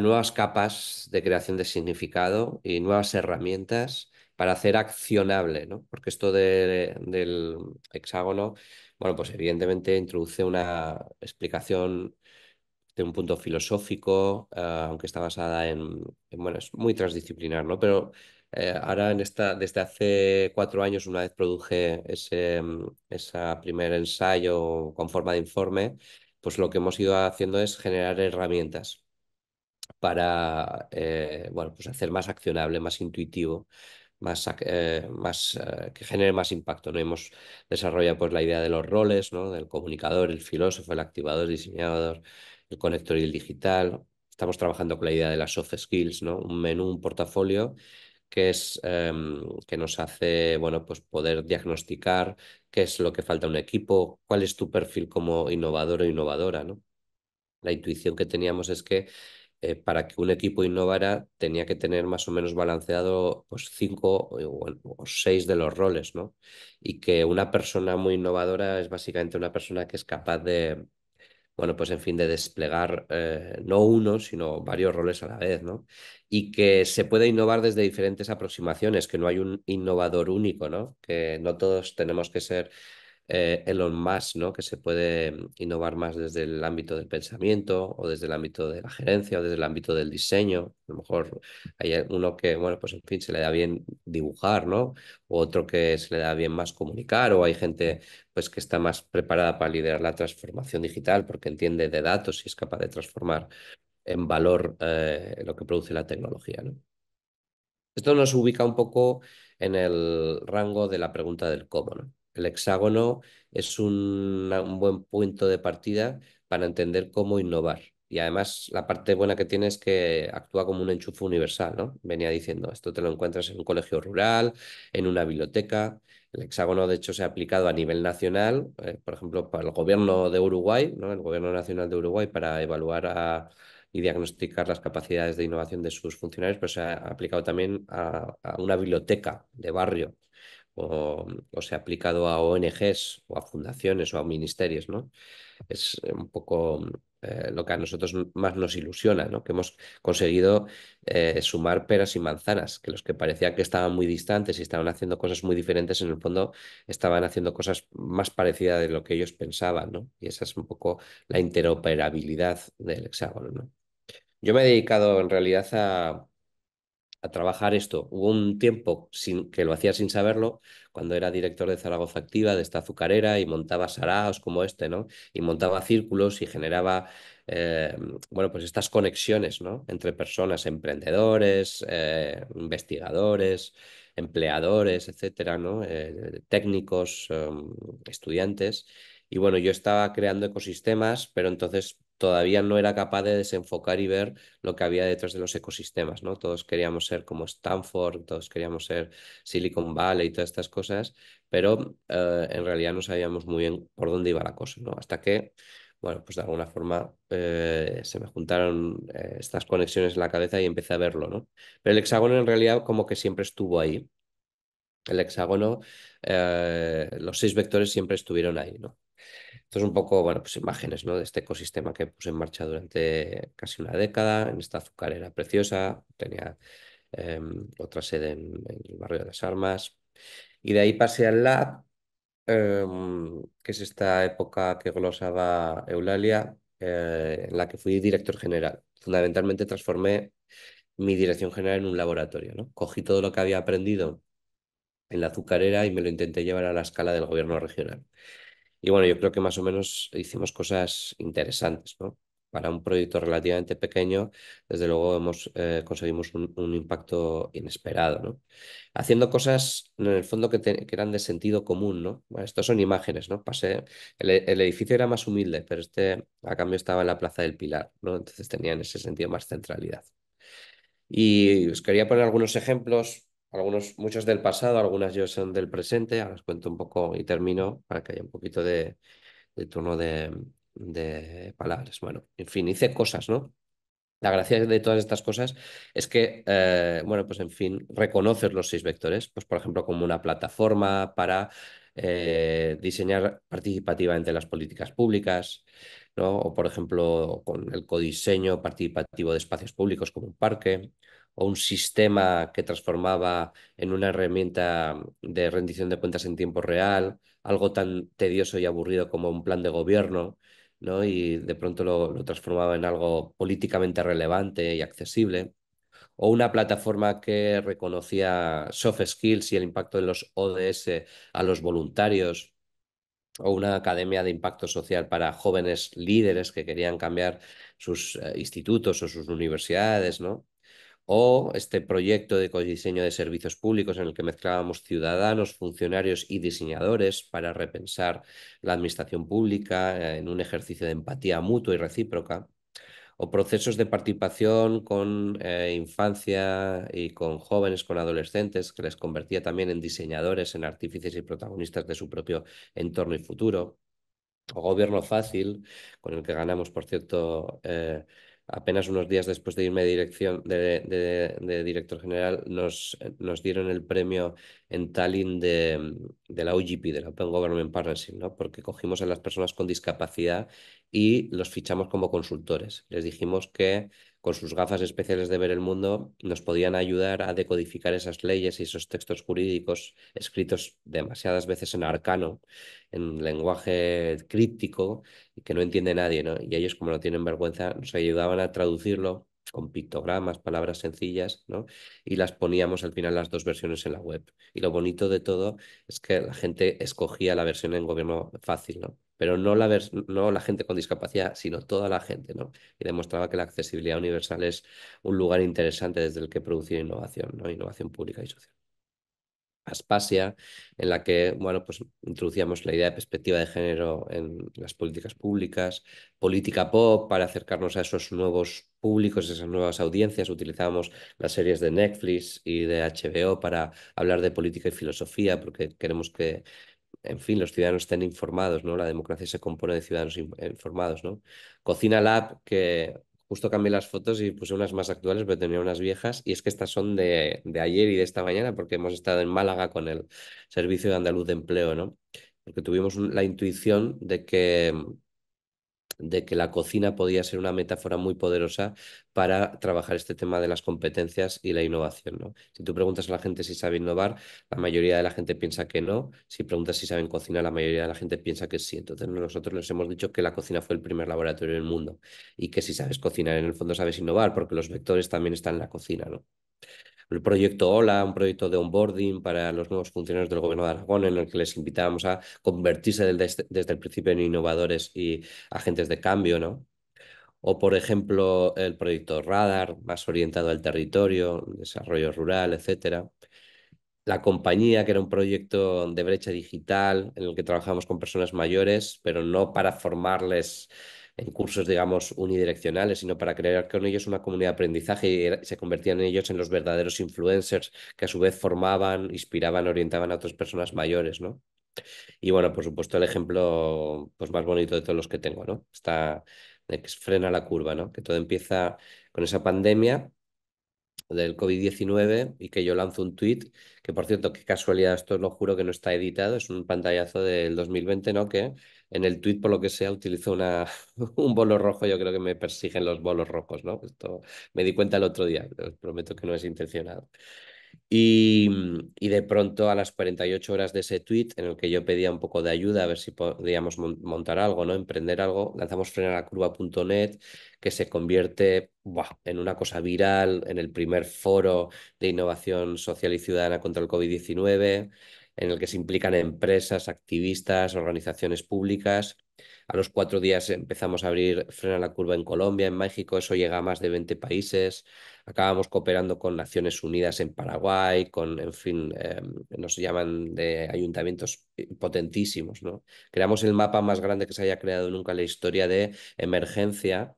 C: nuevas capas de creación de significado y nuevas herramientas para hacer accionable, ¿no? Porque esto del hexágono, bueno, pues evidentemente introduce una explicación de un punto filosófico, eh, aunque está basada en, en, bueno, es muy transdisciplinar, ¿no? Pero eh, ahora, en esta, desde hace cuatro años, una vez produje ese, mm, primer ensayo con forma de informe, pues lo que hemos ido haciendo es generar herramientas para eh, pues hacer más accionable, más intuitivo, más, eh, que genere más impacto. ¿no? Hemos desarrollado pues, la idea de los roles, ¿no? del comunicador, el filósofo, el activador, el diseñador, el conector y el digital. Estamos trabajando con la idea de las soft skills, ¿no? un menú, un portafolio qué es em, que nos hace bueno, pues poder diagnosticar qué es lo que falta un equipo, cuál es tu perfil como innovador o innovadora. ¿no? La intuición que teníamos es que eh, para que un equipo innovara tenía que tener más o menos balanceado pues, cinco eh, o, seis de los roles, ¿no? Y que una persona muy innovadora es básicamente una persona que es capaz de, bueno, pues en fin, de desplegar eh, no uno, sino varios roles a la vez, ¿no? Y que se puede innovar desde diferentes aproximaciones, que no hay un innovador único, ¿no? Que no todos tenemos que ser eh, Elon Musk, ¿no? que se puede mm, innovar más desde el ámbito del pensamiento o desde el ámbito de la gerencia o desde el ámbito del diseño. A lo mejor hay eh, uno que, bueno, pues en fin, se le da bien dibujar, ¿no? O otro que se le da bien más comunicar o hay gente pues que está más preparada para liderar la transformación digital porque entiende de datos y es capaz de transformar en valor eh, lo que produce la tecnología, ¿no? Esto nos ubica un poco en el rango de la pregunta del cómo, ¿no? El hexágono es un, buen punto de partida para entender cómo innovar. Y además la parte buena que tiene es que actúa como un enchufe universal, ¿no? Venía diciendo, esto te lo encuentras en un colegio rural, en una biblioteca. El hexágono, de hecho, se ha aplicado a nivel nacional, eh, por ejemplo, para el gobierno de Uruguay, ¿no? El gobierno nacional de Uruguay para evaluar y diagnosticar las capacidades de innovación de sus funcionarios, pero se ha aplicado también a una biblioteca de barrio o, se ha aplicado a ONGs o a fundaciones o a ministerios, ¿no? Es un poco eh, lo que a nosotros más nos ilusiona, ¿no? Que hemos conseguido eh, sumar peras y manzanas, que los que parecían que estaban muy distantes y estaban haciendo cosas muy diferentes, en el fondo estaban haciendo cosas más parecidas de lo que ellos pensaban, ¿no? Y esa es un poco la interoperabilidad del hexágono, ¿no? Yo me he dedicado en realidad a, trabajar esto. Hubo un tiempo sin, que lo hacía sin saberlo, cuando era director de Zaragoza Activa, de esta azucarera, y montaba saraos como este, ¿no? Y montaba círculos y generaba, eh, bueno, pues estas conexiones, ¿no? Entre personas, emprendedores, eh, investigadores, empleadores, etcétera, ¿no? Eh, técnicos, estudiantes. Y bueno, yo estaba creando ecosistemas, pero entonces todavía no era capaz de desenfocar y ver lo que había detrás de los ecosistemas, ¿no? Todos queríamos ser como Stanford, todos queríamos ser Silicon Valley y todas estas cosas, pero eh, en realidad no sabíamos muy bien por dónde iba la cosa, ¿no? Hasta que, bueno, pues de alguna forma eh, se me juntaron eh, estas conexiones en la cabeza y empecé a verlo, ¿no? Pero el hexágono en realidad como que siempre estuvo ahí. El hexágono, los seis vectores siempre estuvieron ahí, ¿no? Esto es un poco, bueno, pues imágenes, ¿no? De este ecosistema que puse en marcha durante casi una década, en esta azucarera preciosa, tenía em, otra sede en, el barrio de las Armas. Y de ahí pasé al Lab, em, que es esta época que glosaba Eulalia, eh, en la que fui director general. Fundamentalmente transformé mi dirección general en un laboratorio, ¿no? Cogí todo lo que había aprendido en la azucarera y me lo intenté llevar a la escala del gobierno regional. Y bueno, yo creo que más o menos hicimos cosas interesantes, ¿no? Para un proyecto relativamente pequeño, desde luego hemos, eh, conseguimos un, impacto inesperado, ¿no? Haciendo cosas en el fondo que, eran de sentido común, ¿no? son imágenes, ¿no? Pasé, el, el, edificio era más humilde, pero este a cambio estaba en la Plaza del Pilar, ¿no? Entonces tenía en ese sentido más centralidad. Y os quería poner algunos ejemplos algunos, muchos del pasado, algunas yo son del presente, ahora os cuento un poco y termino para que haya un poquito de, turno de, palabras. Bueno, en fin, hice cosas, ¿no? La gracia de todas estas cosas es que, eh, bueno, pues en fin, reconoces los seis vectores, pues por ejemplo como una plataforma para eh, diseñar participativamente las políticas públicas, ¿no? O por ejemplo con el codiseño participativo de espacios públicos como un parque, o un sistema que transformaba en una herramienta de rendición de cuentas en tiempo real, algo tan tedioso y aburrido como un plan de gobierno, ¿no? y de pronto lo, transformaba en algo políticamente relevante y accesible, o una plataforma que reconocía soft skills y el impacto de los ODS a los voluntarios, o una academia de impacto social para jóvenes líderes que querían cambiar sus eh, institutos o sus universidades, ¿no? o este proyecto de codiseño de servicios públicos en el que mezclábamos ciudadanos, funcionarios y diseñadores para repensar la administración pública eh, en un ejercicio de empatía mutua y recíproca, o procesos de participación con eh, infancia y con jóvenes, con adolescentes, que les convertía también en diseñadores, en artífices y protagonistas de su propio entorno y futuro, o gobierno fácil, con el que ganamos, por cierto, eh, apenas unos días después de irme de dirección de, director general, nos, nos, dieron el premio en Tallinn de, la OGP, de la Open Government Partnership, porque cogimos a las personas con discapacidad y los fichamos como consultores. Les dijimos que con sus gafas especiales de ver el mundo, nos podían ayudar a decodificar esas leyes y esos textos jurídicos escritos demasiadas veces en arcano, en lenguaje críptico, que no entiende nadie, Y ellos, como no tienen vergüenza, nos ayudaban a traducirlo con pictogramas, palabras sencillas, ¿no? Y las poníamos al final las dos versiones en la web. Y lo bonito de todo es que la gente escogía la versión en gobierno fácil, ¿no? Pero no la, no la gente con discapacidad, sino toda la gente, ¿no? Y demostraba que la accesibilidad universal es un lugar interesante desde el que producir innovación, ¿no? Innovación pública y social. Aspasia, en la que bueno, pues introducíamos la idea de perspectiva de género en las políticas públicas, política pop para acercarnos a esos nuevos públicos, esas nuevas audiencias. Utilizábamos las series de Netflix y de HBO para hablar de política y filosofía, porque queremos que, en fin, los ciudadanos estén informados, ¿no? La democracia se compone de ciudadanos informados, ¿no? Cocina Lab, que justo cambié las fotos y puse unas más actuales, pero tenía unas viejas. Y es que estas son de, ayer y de esta mañana, porque hemos estado en Málaga con el Servicio de Andaluz de Empleo, ¿no? Porque tuvimos la intuición de que de que la cocina podía ser una metáfora muy poderosa para trabajar este tema de las competencias y la innovación. ¿no? Si tú preguntas a la gente si sabe innovar, la mayoría de la gente piensa que no. Si preguntas si saben cocinar, la mayoría de la gente piensa que sí. Entonces nosotros les hemos dicho que la cocina fue el primer laboratorio del mundo y que si sabes cocinar, en el fondo sabes innovar, porque los vectores también están en la cocina. ¿no? el proyecto Hola, un proyecto de onboarding para los nuevos funcionarios del gobierno de Aragón, en el que les invitábamos a convertirse desde, el principio en innovadores y agentes de cambio, ¿no? O, por ejemplo, el proyecto Radar, más orientado al territorio, desarrollo rural, etcétera. La compañía, que era un proyecto de brecha digital en el que trabajamos con personas mayores, pero no para formarles en cursos, digamos, unidireccionales, sino para crear con ellos una comunidad de aprendizaje y se convertían en ellos en los verdaderos influencers que a su vez formaban, inspiraban, orientaban a otras personas mayores, ¿no? Y bueno, por supuesto, el ejemplo pues, más bonito de todos los que tengo, ¿no? Está que frena la curva, ¿no? Que todo empieza con esa pandemia del COVID-19 y que yo lanzo un tuit, que por cierto, qué casualidad, esto no juro que no está editado, es un pantallazo del 2020, ¿no? Que en el tuit, por lo que sea, utilizo una, un bolo rojo. Yo creo que me persiguen los bolos rojos, ¿no? Esto me di cuenta el otro día, os prometo que no es intencionado. Y, de pronto a las 48 horas de ese tuit, en el que yo pedía un poco de ayuda a ver si podíamos montar algo, ¿no? emprender algo, lanzamos frenaracurva.net, que se convierte en una cosa viral, en el primer foro de innovación social y ciudadana contra el COVID-19 en el que se implican empresas, activistas, organizaciones públicas. A los cuatro días empezamos a abrir Frena la Curva en Colombia, en México, eso llega a más de 20 países. Acabamos cooperando con Naciones Unidas en Paraguay, con, en fin, em, nos llaman de ayuntamientos potentísimos. ¿no? Creamos el mapa más grande que se haya creado nunca en la historia de emergencia.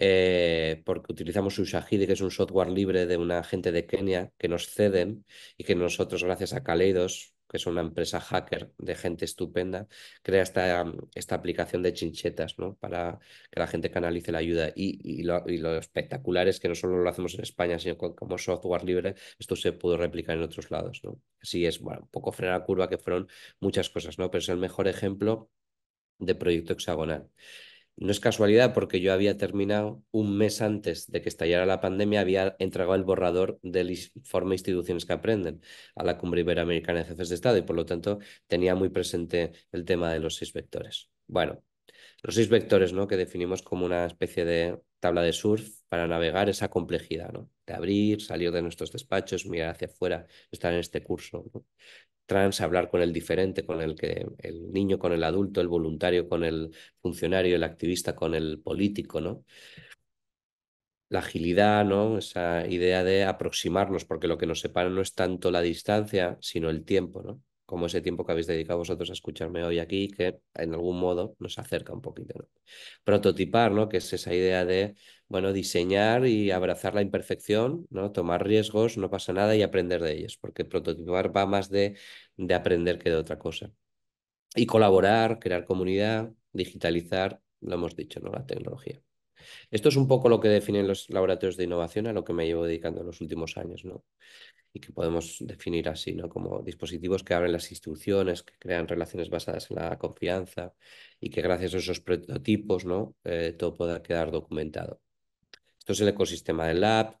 C: Eh, porque utilizamos Ushahide, que es un software libre de una gente de Kenia que nos ceden y que nosotros, gracias a Kaleidos, que es una empresa hacker de gente estupenda, crea esta, mm, esta aplicación de chinchetas, ¿no? Para que la gente canalice la ayuda. Y, lo, y, espectacular es que no solo lo hacemos en España, sino como software libre, esto se pudo replicar en otros lados, ¿no? Así es, bueno, un poco frenar la curva que fueron muchas cosas, ¿no? Pero es el mejor ejemplo de proyecto hexagonal. No es casualidad porque yo había terminado un mes antes de que estallara la pandemia, había entregado el borrador del informe Instituciones que Aprenden a la Cumbre Iberoamericana de Jefes de Estado y por lo tanto tenía muy presente el tema de los seis vectores. Bueno, los seis vectores ¿no? que definimos como una especie de tabla de surf para navegar esa complejidad, ¿no? de abrir, salir de nuestros despachos, mirar hacia afuera, estar en este curso trans, hablar con el diferente, con el que el niño, con el adulto, el voluntario, con el funcionario, el activista, con el político, ¿no? La agilidad, ¿no? Esa idea de aproximarnos, porque lo que nos separa no es tanto la distancia, sino el tiempo, ¿no? Como ese tiempo que habéis dedicado vosotros a escucharme hoy aquí, que en algún modo nos acerca un poquito, ¿no? Prototipar, ¿no? Que es esa idea de bueno, diseñar y abrazar la imperfección, ¿no? Tomar riesgos, no pasa nada y aprender de ellos, porque prototipar va más de, de aprender que de otra cosa. Y colaborar, crear comunidad, digitalizar, lo hemos dicho, ¿no? La tecnología. Esto es un poco lo que definen los laboratorios de innovación a lo que me llevo dedicando en los últimos años, ¿no? Y que podemos definir así, ¿no? Como dispositivos que abren las instituciones, que crean relaciones basadas en la confianza y que gracias a esos prototipos, ¿no? Eh, todo pueda quedar documentado. Esto es el ecosistema del lab.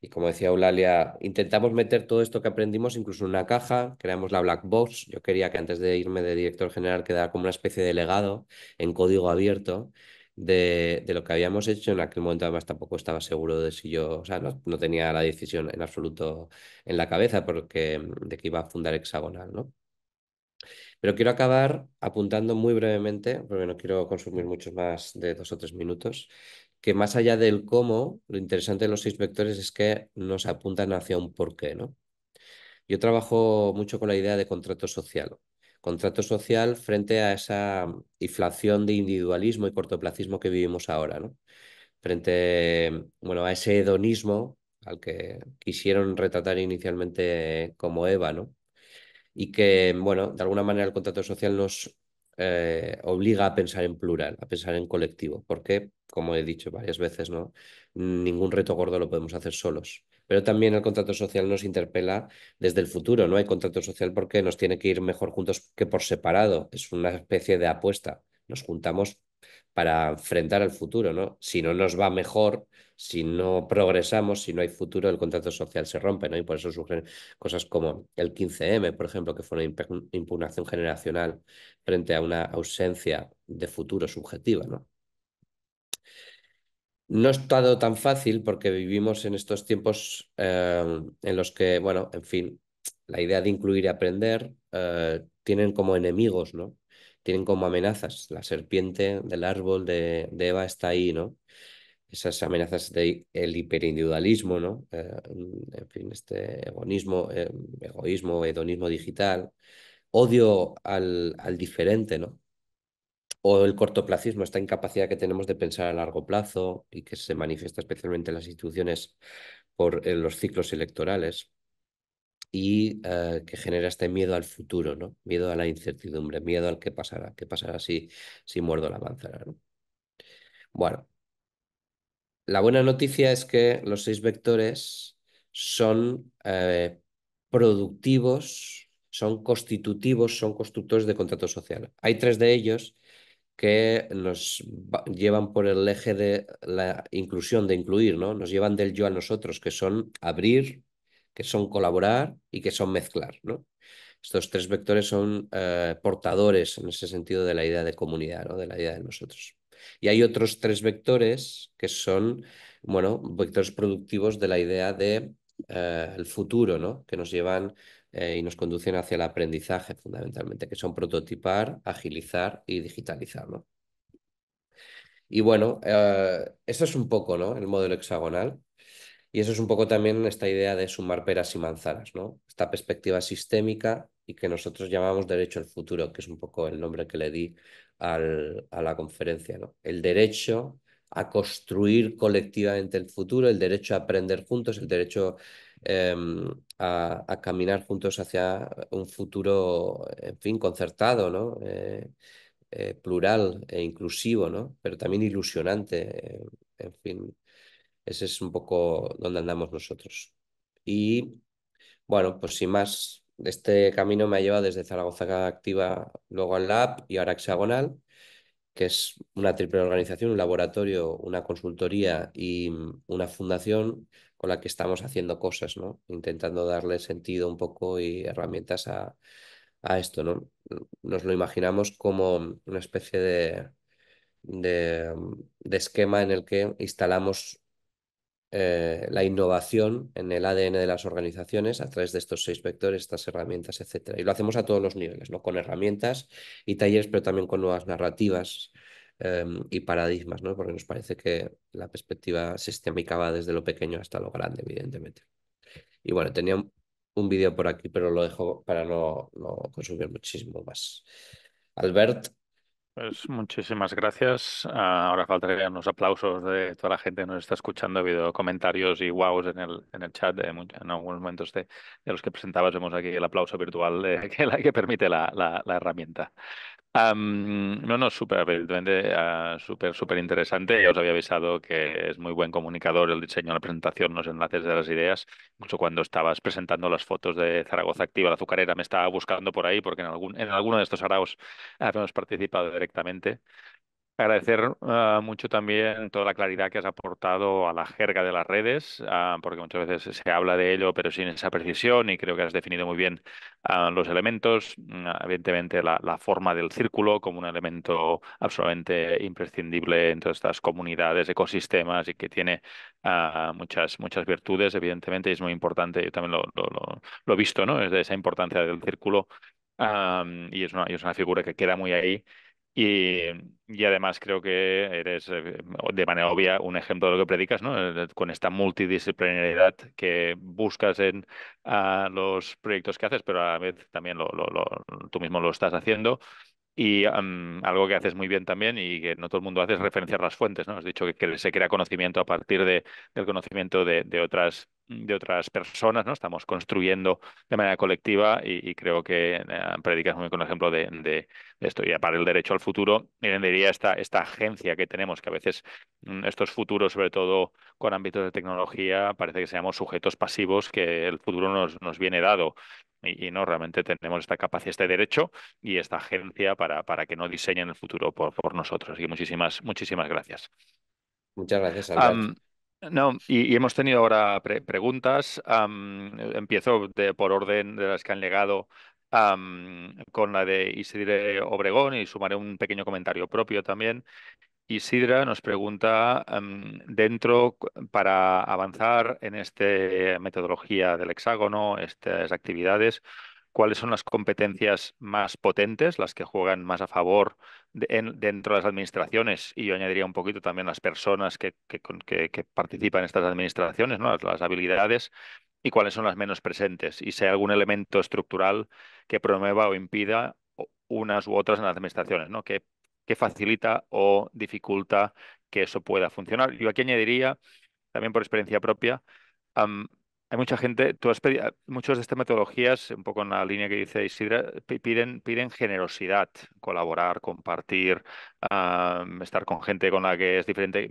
C: Y como decía Eulalia, intentamos meter todo esto que aprendimos incluso en una caja, creamos la black box. Yo quería que antes de irme de director general quedara como una especie de legado en código abierto de, lo que habíamos hecho. En aquel momento, además, tampoco estaba seguro de si yo, o sea, no, tenía la decisión en absoluto en la cabeza porque, de que iba a fundar Hexagonal, Pero quiero acabar apuntando muy brevemente, porque no quiero consumir muchos más de dos o tres minutos, que más allá del cómo, lo interesante de los seis vectores es que nos apuntan hacia un porqué, ¿no? Yo trabajo mucho con la idea de contrato social. Contrato social frente a esa inflación de individualismo y cortoplacismo que vivimos ahora, ¿no? Frente, bueno, a ese hedonismo al que quisieron retratar inicialmente como Eva, Y que, bueno, de alguna manera el contrato social nos eh, obliga a pensar en plural, a pensar en colectivo, ¿Por qué? como he dicho varias veces, ¿no? Ningún reto gordo lo podemos hacer solos. Pero también el contrato social nos interpela desde el futuro, ¿no? Hay contrato social porque nos tiene que ir mejor juntos que por separado. Es una especie de apuesta. Nos juntamos para enfrentar al futuro, ¿no? Si no nos va mejor, si no progresamos, si no hay futuro, el contrato social se rompe, ¿no? Y por eso surgen cosas como el 15M, por ejemplo, que fue una impugnación generacional frente a una ausencia de futuro subjetiva, ¿no? No ha estado tan fácil porque vivimos en estos tiempos em, en los que, bueno, en fin, la idea de incluir y aprender eh, tienen como enemigos, ¿no? Tienen como amenazas. La serpiente del árbol de, Eva está ahí, ¿no? Esas amenazas del hiperindividualismo, ¿no? Eh, en fin, este egoísmo, em, egoísmo, hedonismo digital, odio al diferente, ¿no? o el cortoplacismo, esta incapacidad que tenemos de pensar a largo plazo y que se manifiesta especialmente en las instituciones por los ciclos electorales y eh, que genera este miedo al futuro, ¿no? Miedo a la incertidumbre, miedo al que pasará, qué pasará si, si muerdo la manzana, Bueno, la buena noticia es que los seis vectores son eh, productivos, son constitutivos, son constructores de contrato social. Hay tres de ellos que nos llevan por el eje de la inclusión, de incluir, ¿no? Nos llevan del yo a nosotros, que son abrir, que son colaborar y que son mezclar, ¿no? Estos tres vectores son eh, portadores en ese sentido de la idea de comunidad, ¿no? De la idea de nosotros. Y hay otros tres vectores que son, bueno, vectores productivos de la idea de eh, el futuro, ¿no? Que nos llevan eh, y nos conducen hacia el aprendizaje fundamentalmente, que son prototipar, agilizar y digitalizar. Y bueno, eh, eso es un poco ¿no? el modelo hexagonal. Y eso es un poco también esta idea de sumar peras y manzanas, ¿no? Esta perspectiva sistémica y que nosotros llamamos derecho al futuro, que es un poco el nombre que le di a la conferencia, ¿no? El derecho a construir colectivamente el futuro, el derecho a aprender juntos, el derecho Em, a, caminar juntos hacia un futuro, en fin, concertado, ¿no? Eh, eh, plural e inclusivo, ¿no? Pero también ilusionante, en fin. Ese es un poco donde andamos nosotros. Y bueno, pues sin más, este camino me ha llevado desde Zaragoza Activa, luego al Lab y ahora Hexagonal, que es una triple organización, un laboratorio, una consultoría y mm, una fundación con la que estamos haciendo cosas, ¿no? Intentando darle sentido un poco y herramientas a, esto, ¿no? Nos lo imaginamos como una especie de, esquema en el que instalamos eh, la innovación en el ADN de las organizaciones a través de estos seis vectores, estas herramientas, etcétera. Y lo hacemos a todos los niveles, ¿no? Con herramientas y talleres, pero también con nuevas narrativas, Em, y paradigmas, ¿no? porque nos parece que la perspectiva sistémica va desde lo pequeño hasta lo grande, evidentemente. Y bueno, tenía un, vídeo por aquí, pero lo dejo para no, consumir muchísimo más. Albert.
B: Pues muchísimas gracias. Ah, ahora faltarían los aplausos de toda la gente que nos está escuchando. Ha habido comentarios y wows en el, en el chat. en algunos momentos de, los que presentabas vemos aquí el aplauso virtual eh, que, permite la herramienta. Um, no, no, ah, súper, súper, interesante. Ya os había avisado que es muy buen comunicador el diseño, la presentación, los enlaces de las ideas. Mucho cuando estabas presentando las fotos de Zaragoza Activa, la azucarera, me estaba buscando por ahí porque en, algún, en alguno de estos araos habíamos participado directamente. Agradecer ah, mucho también toda la claridad que has aportado a la jerga de las redes, ah, porque muchas veces se habla de ello, pero sin esa precisión, y creo que has definido muy bien ah, los elementos, mm, evidentemente la, forma del círculo como un elemento absolutamente imprescindible en todas estas comunidades, ecosistemas, y que tiene muchas, muchas virtudes, evidentemente, y es muy importante, yo también lo he lo, lo, he visto, ¿no? Es de esa importancia del círculo, y, es una, y es una figura que queda muy ahí y, además creo que eres eh, de manera obvia un ejemplo de lo que predicas, ¿no? Eh, eh, con esta multidisciplinaridad que buscas en uh, los proyectos que haces, pero a la vez también lo, lo, tú mismo lo estás haciendo. Y algo que haces muy bien también y que no todo el mundo hace es referenciar las fuentes, ¿no? Has dicho que, se crea conocimiento a partir de, del conocimiento de, de otras de otras personas, ¿no? Estamos construyendo de manera colectiva y, creo que eh, predicas muy con ejemplo de, esto. Y para el derecho al futuro, diría esta, esta agencia que tenemos, que a veces mm, estos futuros, sobre todo con ámbitos de tecnología, parece que seamos sujetos pasivos, que el futuro nos, nos viene dado. Y, no, realmente tenemos esta capacidad, este derecho y esta agencia para, para que no diseñen el futuro por, por nosotros. Y muchísimas, muchísimas gracias. Muchas gracias, Andrés no, y, hemos tenido ahora preguntas. empiezo por orden de las que han llegado con la de Isidre Obregón y sumaré un pequeño comentario propio también. Isidra nos pregunta, dentro, para avanzar en esta metodología del hexágono, estas actividades, cuáles son las competencias más potentes, las que juegan más a favor dentro de las administraciones y yo añadiría un poquito también las personas que, participan en estas administraciones, ¿no? las, habilidades y cuáles son las menos presentes y si hay algún elemento estructural que promueva o impida unas u otras en las administraciones, ¿no? que, que facilita o dificulta que eso pueda funcionar. Yo aquí añadiría, también por experiencia propia, hay mucha gente, tú muchos de estas metodologías, un poco en la línea que dice Isidra, piden, piden generosidad, colaborar, compartir, estar con gente con la que es diferente.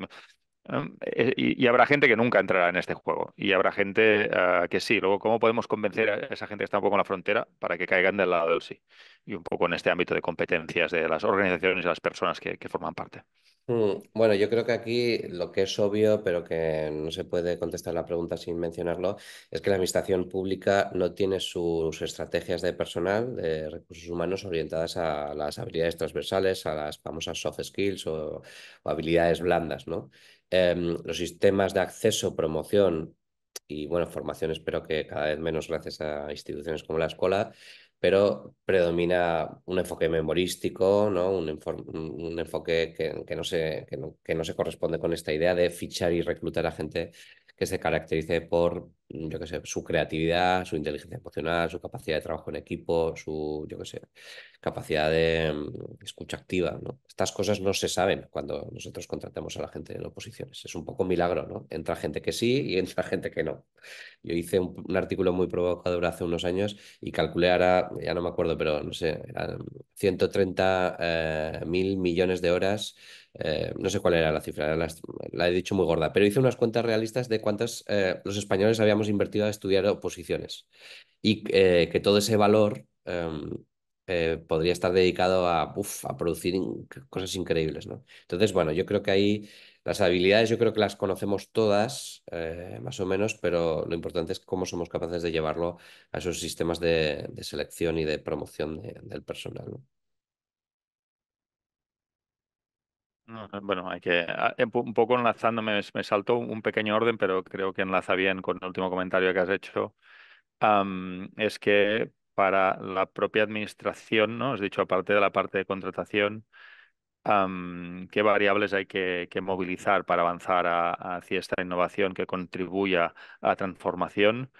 B: Ah, eh, y, habrá gente que nunca entrará en este juego. Y habrá gente ah, que sí. Luego, ¿cómo podemos convencer a esa gente que está un poco en la frontera para que caigan del lado del sí? Y un poco en este ámbito de competencias de las organizaciones y las personas que, forman parte.
C: Mm, bueno, yo creo que aquí lo que es obvio, pero que no se puede contestar la pregunta sin mencionarlo, es que la administración pública no tiene sus estrategias de personal, de recursos humanos orientadas a las habilidades transversales, a las famosas soft skills o habilidades blandas, ¿no? Em, los sistemas de acceso, promoción y bueno, formación espero que cada vez menos gracias a instituciones como la escuela, pero predomina un enfoque memorístico, ¿no? un, enfoque que, no se, que, no, que no se corresponde con esta idea de fichar y reclutar a gente que se caracterice por yo que sé, su creatividad, su inteligencia emocional, su capacidad de trabajo en equipo, su, yo que sé, capacidad de mm, escucha activa, Estas cosas no se saben cuando nosotros contratamos a la gente en oposiciones. Es un poco milagro, ¿no? Entra gente que sí y entra gente que no. Yo hice un, artículo muy provocador hace unos años y calculé ahora, ya no me acuerdo, pero no sé, eran 130 eh, mil millones de horas eh, no sé cuál era la cifra, la, he dicho muy gorda, pero hice unas cuentas realistas de cuántas eh, los españoles habíamos invertido a estudiar oposiciones y eh, que todo ese valor em, eh, podría estar dedicado a, producir cosas increíbles. ¿no? Entonces, bueno, yo creo que ahí las habilidades yo creo que las conocemos todas, eh, más o menos, pero lo importante es cómo somos capaces de llevarlo a esos sistemas de, selección y de promoción del personal. ¿no?
B: Bueno, hay que ah, em, un poco enlazándome me, saltó salto un pequeño orden, pero creo que enlaza bien con el último comentario que has hecho. es que para la propia administración, ¿no? Has dicho, aparte de la parte de contratación, ¿qué variables hay que, movilizar para avanzar hacia esta innovación que contribuya a transformación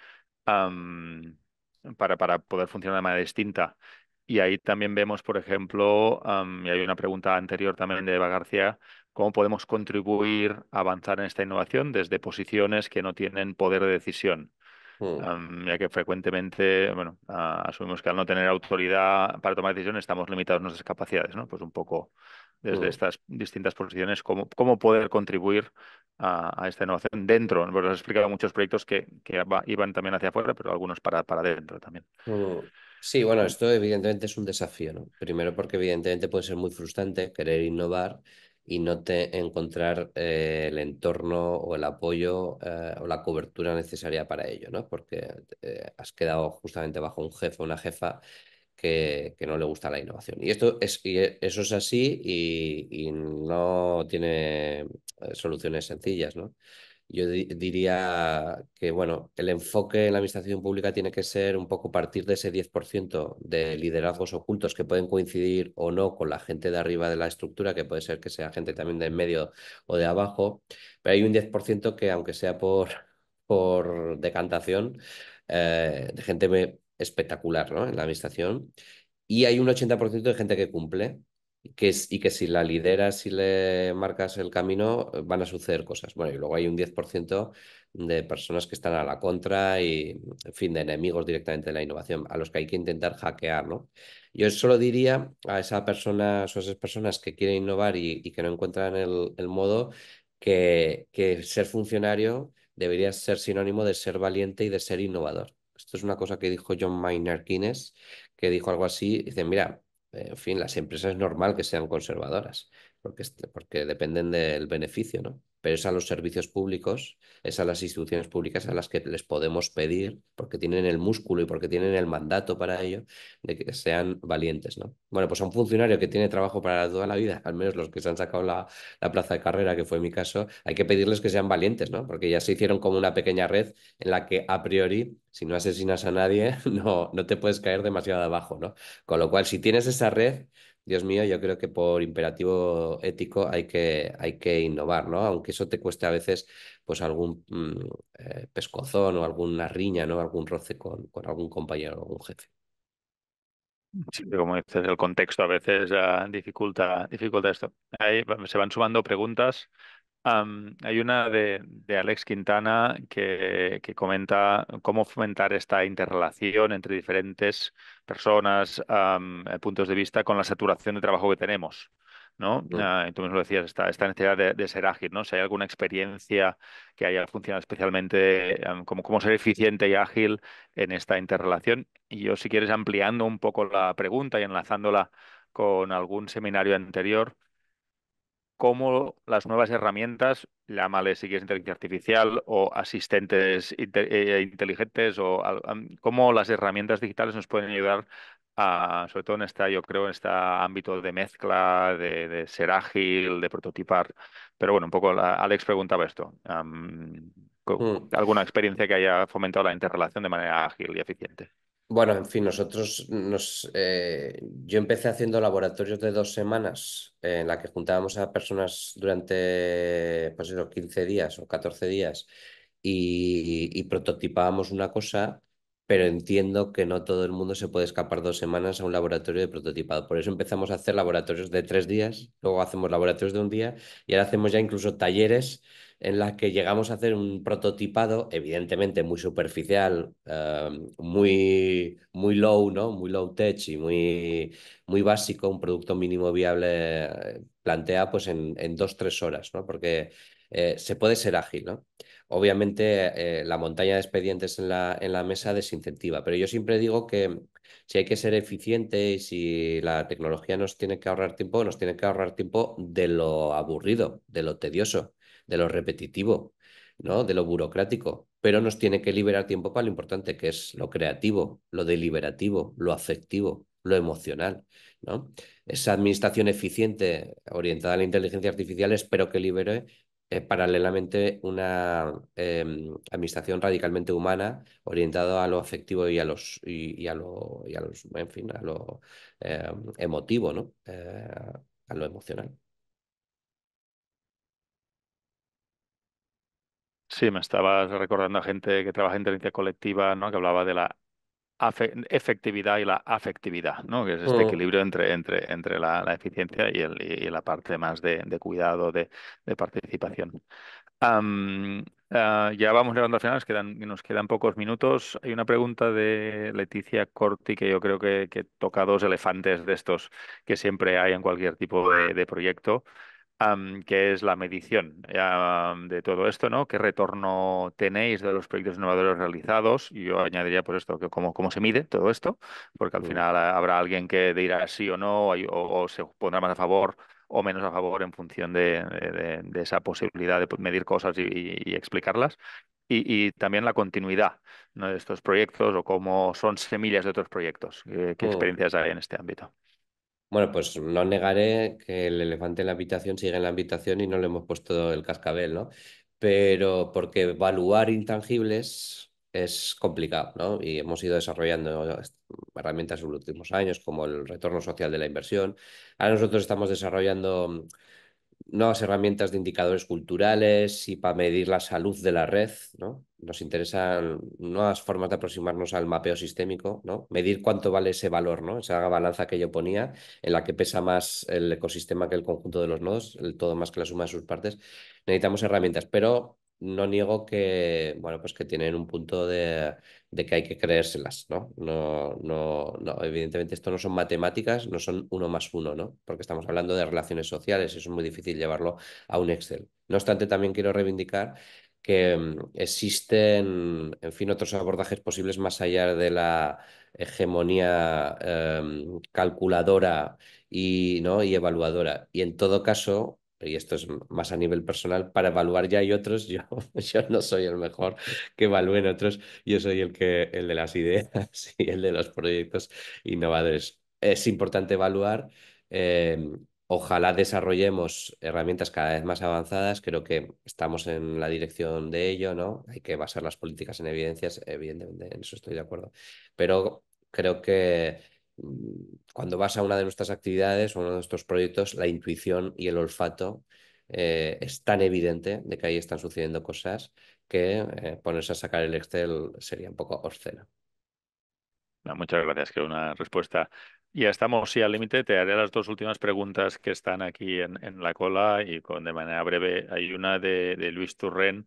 B: para poder funcionar de manera distinta? Y ahí también vemos, por ejemplo, y hay una pregunta anterior también de Eva García, cómo podemos contribuir a avanzar en esta innovación desde posiciones que no tienen poder de decisión. Mm. ya que frecuentemente, bueno, asumimos que al no tener autoridad para tomar decisiones estamos limitados en nuestras capacidades, ¿no? Pues un poco desde mm. estas distintas posiciones, cómo, cómo poder contribuir a, esta innovación dentro. Nos has explicado muchos proyectos que, iban también hacia afuera, pero algunos para, para dentro también.
C: Mm. Sí, bueno, esto evidentemente es un desafío, ¿no? Primero porque evidentemente puede ser muy frustrante querer innovar y no te encontrar eh, el entorno o el apoyo eh, o la cobertura necesaria para ello, ¿no? Porque eh, has quedado justamente bajo un jefe o una jefa que, no le gusta la innovación. Y esto es, y e, eso es así y, y no tiene soluciones sencillas, ¿no? yo diría que, bueno, el enfoque en la administración pública tiene que ser un poco partir de ese 10% de liderazgos ocultos que pueden coincidir o no con la gente de arriba de la estructura, que puede ser que sea gente también de medio o de abajo, pero hay un 10% que, aunque sea por, por decantación, eh, de gente espectacular ¿no? en la administración, y hay un 80% de gente que cumple y que si la lideras y le marcas el camino, eh, van a suceder cosas. Bueno, y luego hay un 10% de personas que están a la contra y, en fin, de enemigos directamente de la innovación, a los que hay que intentar hackear, ¿no? Yo solo diría a esa persona, a esas personas que quieren innovar y, que no encuentran el, modo, que, ser funcionario debería ser sinónimo de ser valiente y de ser innovador. Esto es una cosa que dijo John Maynard Keynes, que dijo algo así, dice, mira, eh, en fin, las empresas es normal que sean conservadoras, porque, porque dependen del beneficio, ¿no? pero es a los servicios públicos, es a las instituciones públicas a las que les podemos pedir, porque tienen el músculo y porque tienen el mandato para ello, de que sean valientes, ¿no? Bueno, pues a un funcionario que tiene trabajo para toda la vida, al menos los que se han sacado la, plaza de carrera, que fue mi caso, hay que pedirles que sean valientes, ¿no? Porque ya se hicieron como una pequeña red en la que a priori si no asesinas a nadie, no, no te puedes caer demasiado abajo, ¿no? Con lo cual, si tienes esa red, Dios mío, yo creo que por imperativo ético hay que, hay que innovar, ¿no? Aunque eso te cueste a veces pues algún mm, eh, pescozón o alguna riña, ¿no? Algún roce con, algún compañero,
B: o algún jefe. Sí, como dices, el contexto a veces ah, dificulta, dificulta esto. Ahí se van sumando preguntas hay una de, Alex Quintana que, comenta cómo fomentar esta interrelación entre diferentes personas, eh, puntos de vista, con la saturación de trabajo que tenemos. Ah, tú mismo lo decías, esta, necesidad de, ser ágil, ¿no? Si hay alguna experiencia que haya funcionado especialmente, como cómo ser eficiente y ágil en esta interrelación. Y yo, si quieres, ampliando un poco la pregunta y enlazándola con algún seminario anterior, cómo las nuevas herramientas, llamales si quieres inteligencia artificial o asistentes eh, inteligentes, o cómo las herramientas digitales nos pueden ayudar a, sobre todo en esta, yo creo, en este ámbito de mezcla, de, ser ágil, de prototipar. Pero bueno, un poco Alex preguntaba esto. Mm. ¿Alguna experiencia que haya fomentado la interrelación de manera ágil y eficiente?
C: Bueno, en fin, nosotros nos. Eh, yo empecé haciendo laboratorios de dos semanas eh, en la que juntábamos a personas durante, pues 15 días o 14 días y, y prototipábamos una cosa pero entiendo que no todo el mundo se puede escapar dos semanas a un laboratorio de prototipado. Por eso empezamos a hacer laboratorios de tres días, luego hacemos laboratorios de un día y ahora hacemos ya incluso talleres en las que llegamos a hacer un prototipado, evidentemente muy superficial, eh, muy, muy low, ¿no? Muy low tech y muy, muy básico, un producto mínimo viable eh, plantea pues en, en dos, tres horas, ¿no? Porque eh, se puede ser ágil, ¿no? obviamente eh, la montaña de expedientes en la, en la mesa desincentiva, pero yo siempre digo que si hay que ser eficiente y si la tecnología nos tiene que ahorrar tiempo, nos tiene que ahorrar tiempo de lo aburrido, de lo tedioso, de lo repetitivo, ¿no? de lo burocrático, pero nos tiene que liberar tiempo para lo importante, que es lo creativo, lo deliberativo, lo afectivo, lo emocional. ¿no? Esa administración eficiente orientada a la inteligencia artificial espero que libere eh, paralelamente una em, administración radicalmente humana orientada a lo afectivo y a los y, a lo los en fin a lo em, emotivo no eh,
B: a lo emocional Sí, me estabas recordando a gente que trabaja en inteligencia colectiva, ¿no? que hablaba de la efectividad y la afectividad, ¿no? que es este mm. equilibrio entre, entre, entre la, eficiencia y, la parte más de, cuidado, de, participación. Ah, ya vamos llegando al final, nos quedan, nos quedan pocos minutos. Hay una pregunta de Leticia Corti que yo creo que, toca dos elefantes de estos que siempre hay en cualquier tipo de proyecto que es la medición eh, de todo esto, ¿no? ¿Qué retorno tenéis de los proyectos innovadores realizados? yo añadiría por pues, esto, que cómo, cómo se mide todo esto, porque al mm. final ah, habrá alguien que dirá sí o no, o, se pondrá más a favor o menos a favor en función de, esa posibilidad de medir cosas y, explicarlas. Y, también la continuidad de estos proyectos o cómo son semillas de otros proyectos. Eh, qué mm. experiencias hay en este ámbito? Bueno, pues no negaré
C: que el elefante en la habitación sigue en la habitación y no le hemos puesto el cascabel, ¿no? Pero porque evaluar intangibles es complicado, ¿no? Y hemos ido desarrollando herramientas en los últimos años, como el retorno social de la inversión. Ahora nosotros estamos desarrollando nuevas herramientas de indicadores culturales y para medir la salud de la red, ¿no? Nos interesan nuevas formas de aproximarnos al mapeo sistémico, ¿no? Medir cuánto vale ese valor, ¿no? Esa balanza que yo ponía, en la que pesa más el ecosistema que el conjunto de los nodos, el todo más que la suma de sus partes. Necesitamos herramientas, pero no niego que, bueno, pues que tienen un punto de, de que hay que creérselas, ¿no? No, no, no. Evidentemente esto no son matemáticas, no son uno más uno, ¿no? Porque estamos hablando de relaciones sociales y es muy difícil llevarlo a un Excel. No obstante, también quiero reivindicar que mm, existen, en fin, otros abordajes posibles más allá de la hegemonía em, calculadora y, ¿no? y evaluadora. Y en todo caso, y esto es más a nivel personal, para evaluar ya hay otros, yo, yo no soy el mejor que evalúen otros, yo soy el, que, el de las ideas y el de los proyectos innovadores. Es importante evaluar, em, ojalá desarrollemos herramientas cada vez más avanzadas, creo que estamos en la dirección de ello, ¿no? Hay que basar las políticas en evidencias, evidentemente, en eso estoy de acuerdo, pero creo que Mm, cuando vas a una de nuestras actividades o uno de nuestros proyectos, la intuición y el olfato eh, es tan evidente de que ahí están sucediendo cosas
B: que eh, ponerse a sacar el Excel sería un poco obsceno. muchas gracias, que una respuesta. Ya estamos, sí, al límite. Te haré las dos últimas preguntas que están aquí en, la cola y con de manera breve. Hay una de, de Luis Turren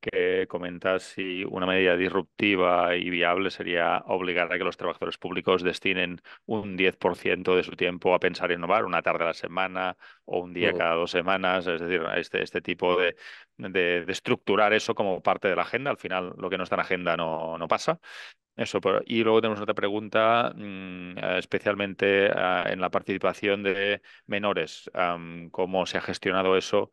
B: que comentas si una medida disruptiva y viable sería obligar a que los trabajadores públicos destinen un 10% de su tiempo a pensar e innovar, una tarde a la semana o un día cada dos semanas, es decir, este, este tipo de, estructurar eso como parte de la agenda. Al final, lo que no está en agenda no, pasa. Eso, y luego tenemos otra pregunta, mm, eh, especialmente ah, en la participación de menores, cómo se ha gestionado eso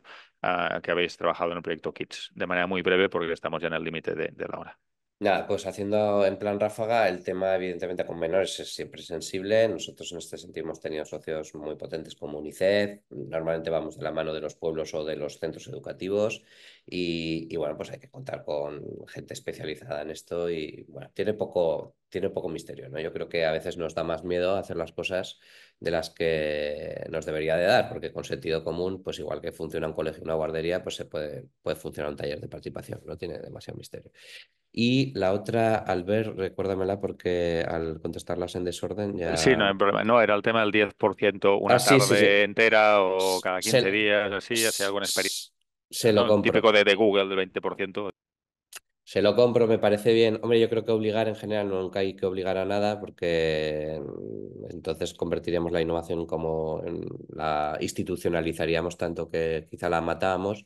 B: que habéis trabajado en el proyecto Kids, de manera muy breve porque estamos ya en el límite de la hora.
C: Nada, pues haciendo en plan ráfaga, el tema evidentemente con menores es siempre sensible. Nosotros en este sentido hemos tenido socios muy potentes como UNICEF, normalmente vamos de la mano de los pueblos o de los centros educativos y, bueno, pues hay que contar con gente especializada en esto y bueno, tiene poco, tiene poco misterio, ¿no? Yo creo que a veces nos da más miedo hacer las cosas de las que nos debería de dar, porque con sentido común, pues igual que funciona un colegio, y una guardería, pues se puede, puede funcionar un taller de participación, no tiene demasiado misterio. Y la otra, al ver recuérdamela porque al contestarlas en desorden ya. Sí, no problema.
B: No, era el tema del 10% una ah, tarde entera o cada 15 días, así, hacía alguna experiencia. Se lo compro. Típico de, de Google del 20%.
C: Se lo compro, me parece bien. Hombre, yo creo que obligar en general nunca hay que obligar a nada porque entonces convertiríamos la innovación como en la institucionalizaríamos tanto que quizá la matábamos.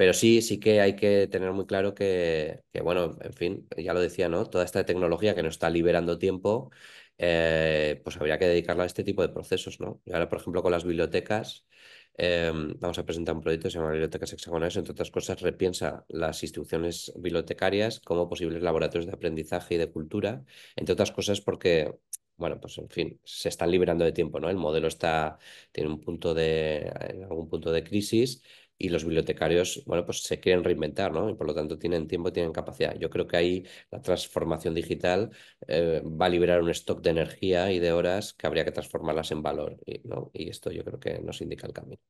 C: Pero sí, sí que hay que tener muy claro que, bueno, en fin, ya lo decía, ¿no? Toda esta tecnología que nos está liberando tiempo, eh, pues habría que dedicarla a este tipo de procesos, ¿no? Y ahora, por ejemplo, con las bibliotecas, em, vamos a presentar un proyecto que se llama Bibliotecas Hexagonales, entre otras cosas, repiensa las instituciones bibliotecarias como posibles laboratorios de aprendizaje y de cultura, entre otras cosas porque bueno, pues en fin, se están liberando de tiempo, ¿no? El modelo está, tiene un punto de, algún punto de crisis y los bibliotecarios, bueno, pues se quieren reinventar, ¿no? Y por lo tanto tienen tiempo, tienen capacidad. Yo creo que ahí la transformación digital eh, va a liberar un stock de energía y de horas que habría que transformarlas en valor, ¿no? Y esto yo creo que nos indica el
B: camino.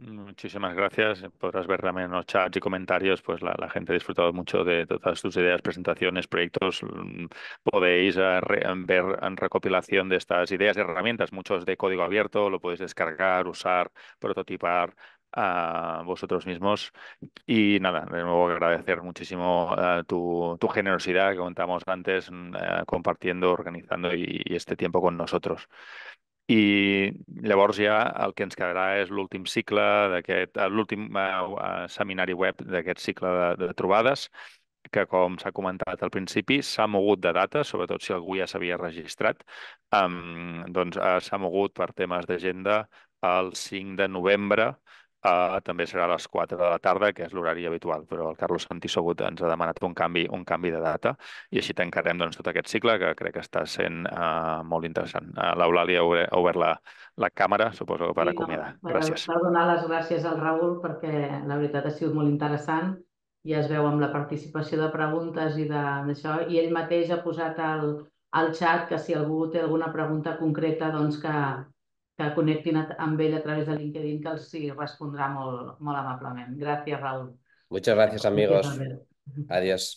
B: Muchísimas gracias. Podrás ver también en los chats y comentarios, pues la, gente ha disfrutado mucho de, todas tus ideas, presentaciones, proyectos. Podéis eh, ver en recopilación de estas ideas y herramientas, muchos de código abierto, lo podéis descargar, usar, prototipar, a vosotros mismos. Y nada, de nuevo agradecer muchísimo uh, tu, tu, generosidad que contamos antes, uh, compartiendo, organizando y, y, este tiempo con nosotros. I llavors ja el que ens quedarà és l'últim cicle d'aquest, eh, l'últim uh, seminari web d'aquest cicle de, de trobades, que com s'ha comentat al principi s'ha mogut de data, sobretot si algú ja s'havia registrat, um, doncs uh, s'ha mogut per temes d'agenda el 5 de novembre Uh, també serà a les 4 de la tarda, que és l'horari habitual, però el Carlos Sogut ens ha demanat un canvi, un canvi de data i així tancarem doncs, tot aquest cicle que crec que està sent uh, molt interessant. Uh, L'Eulàlia ha obert la, la càmera, suposo que per sí,
A: No, gràcies. Per donar les gràcies al Raül perquè la veritat ha sigut molt interessant i es veu amb la participació de preguntes i d'això, i ell mateix ha posat al, al xat que si algú té alguna pregunta concreta doncs que, que connectin amb ell a través de LinkedIn, que els hi respondrà molt, molt amablement. Gràcies, Raül.
C: Muchas gracias, amigos.
A: Gracias, Adiós.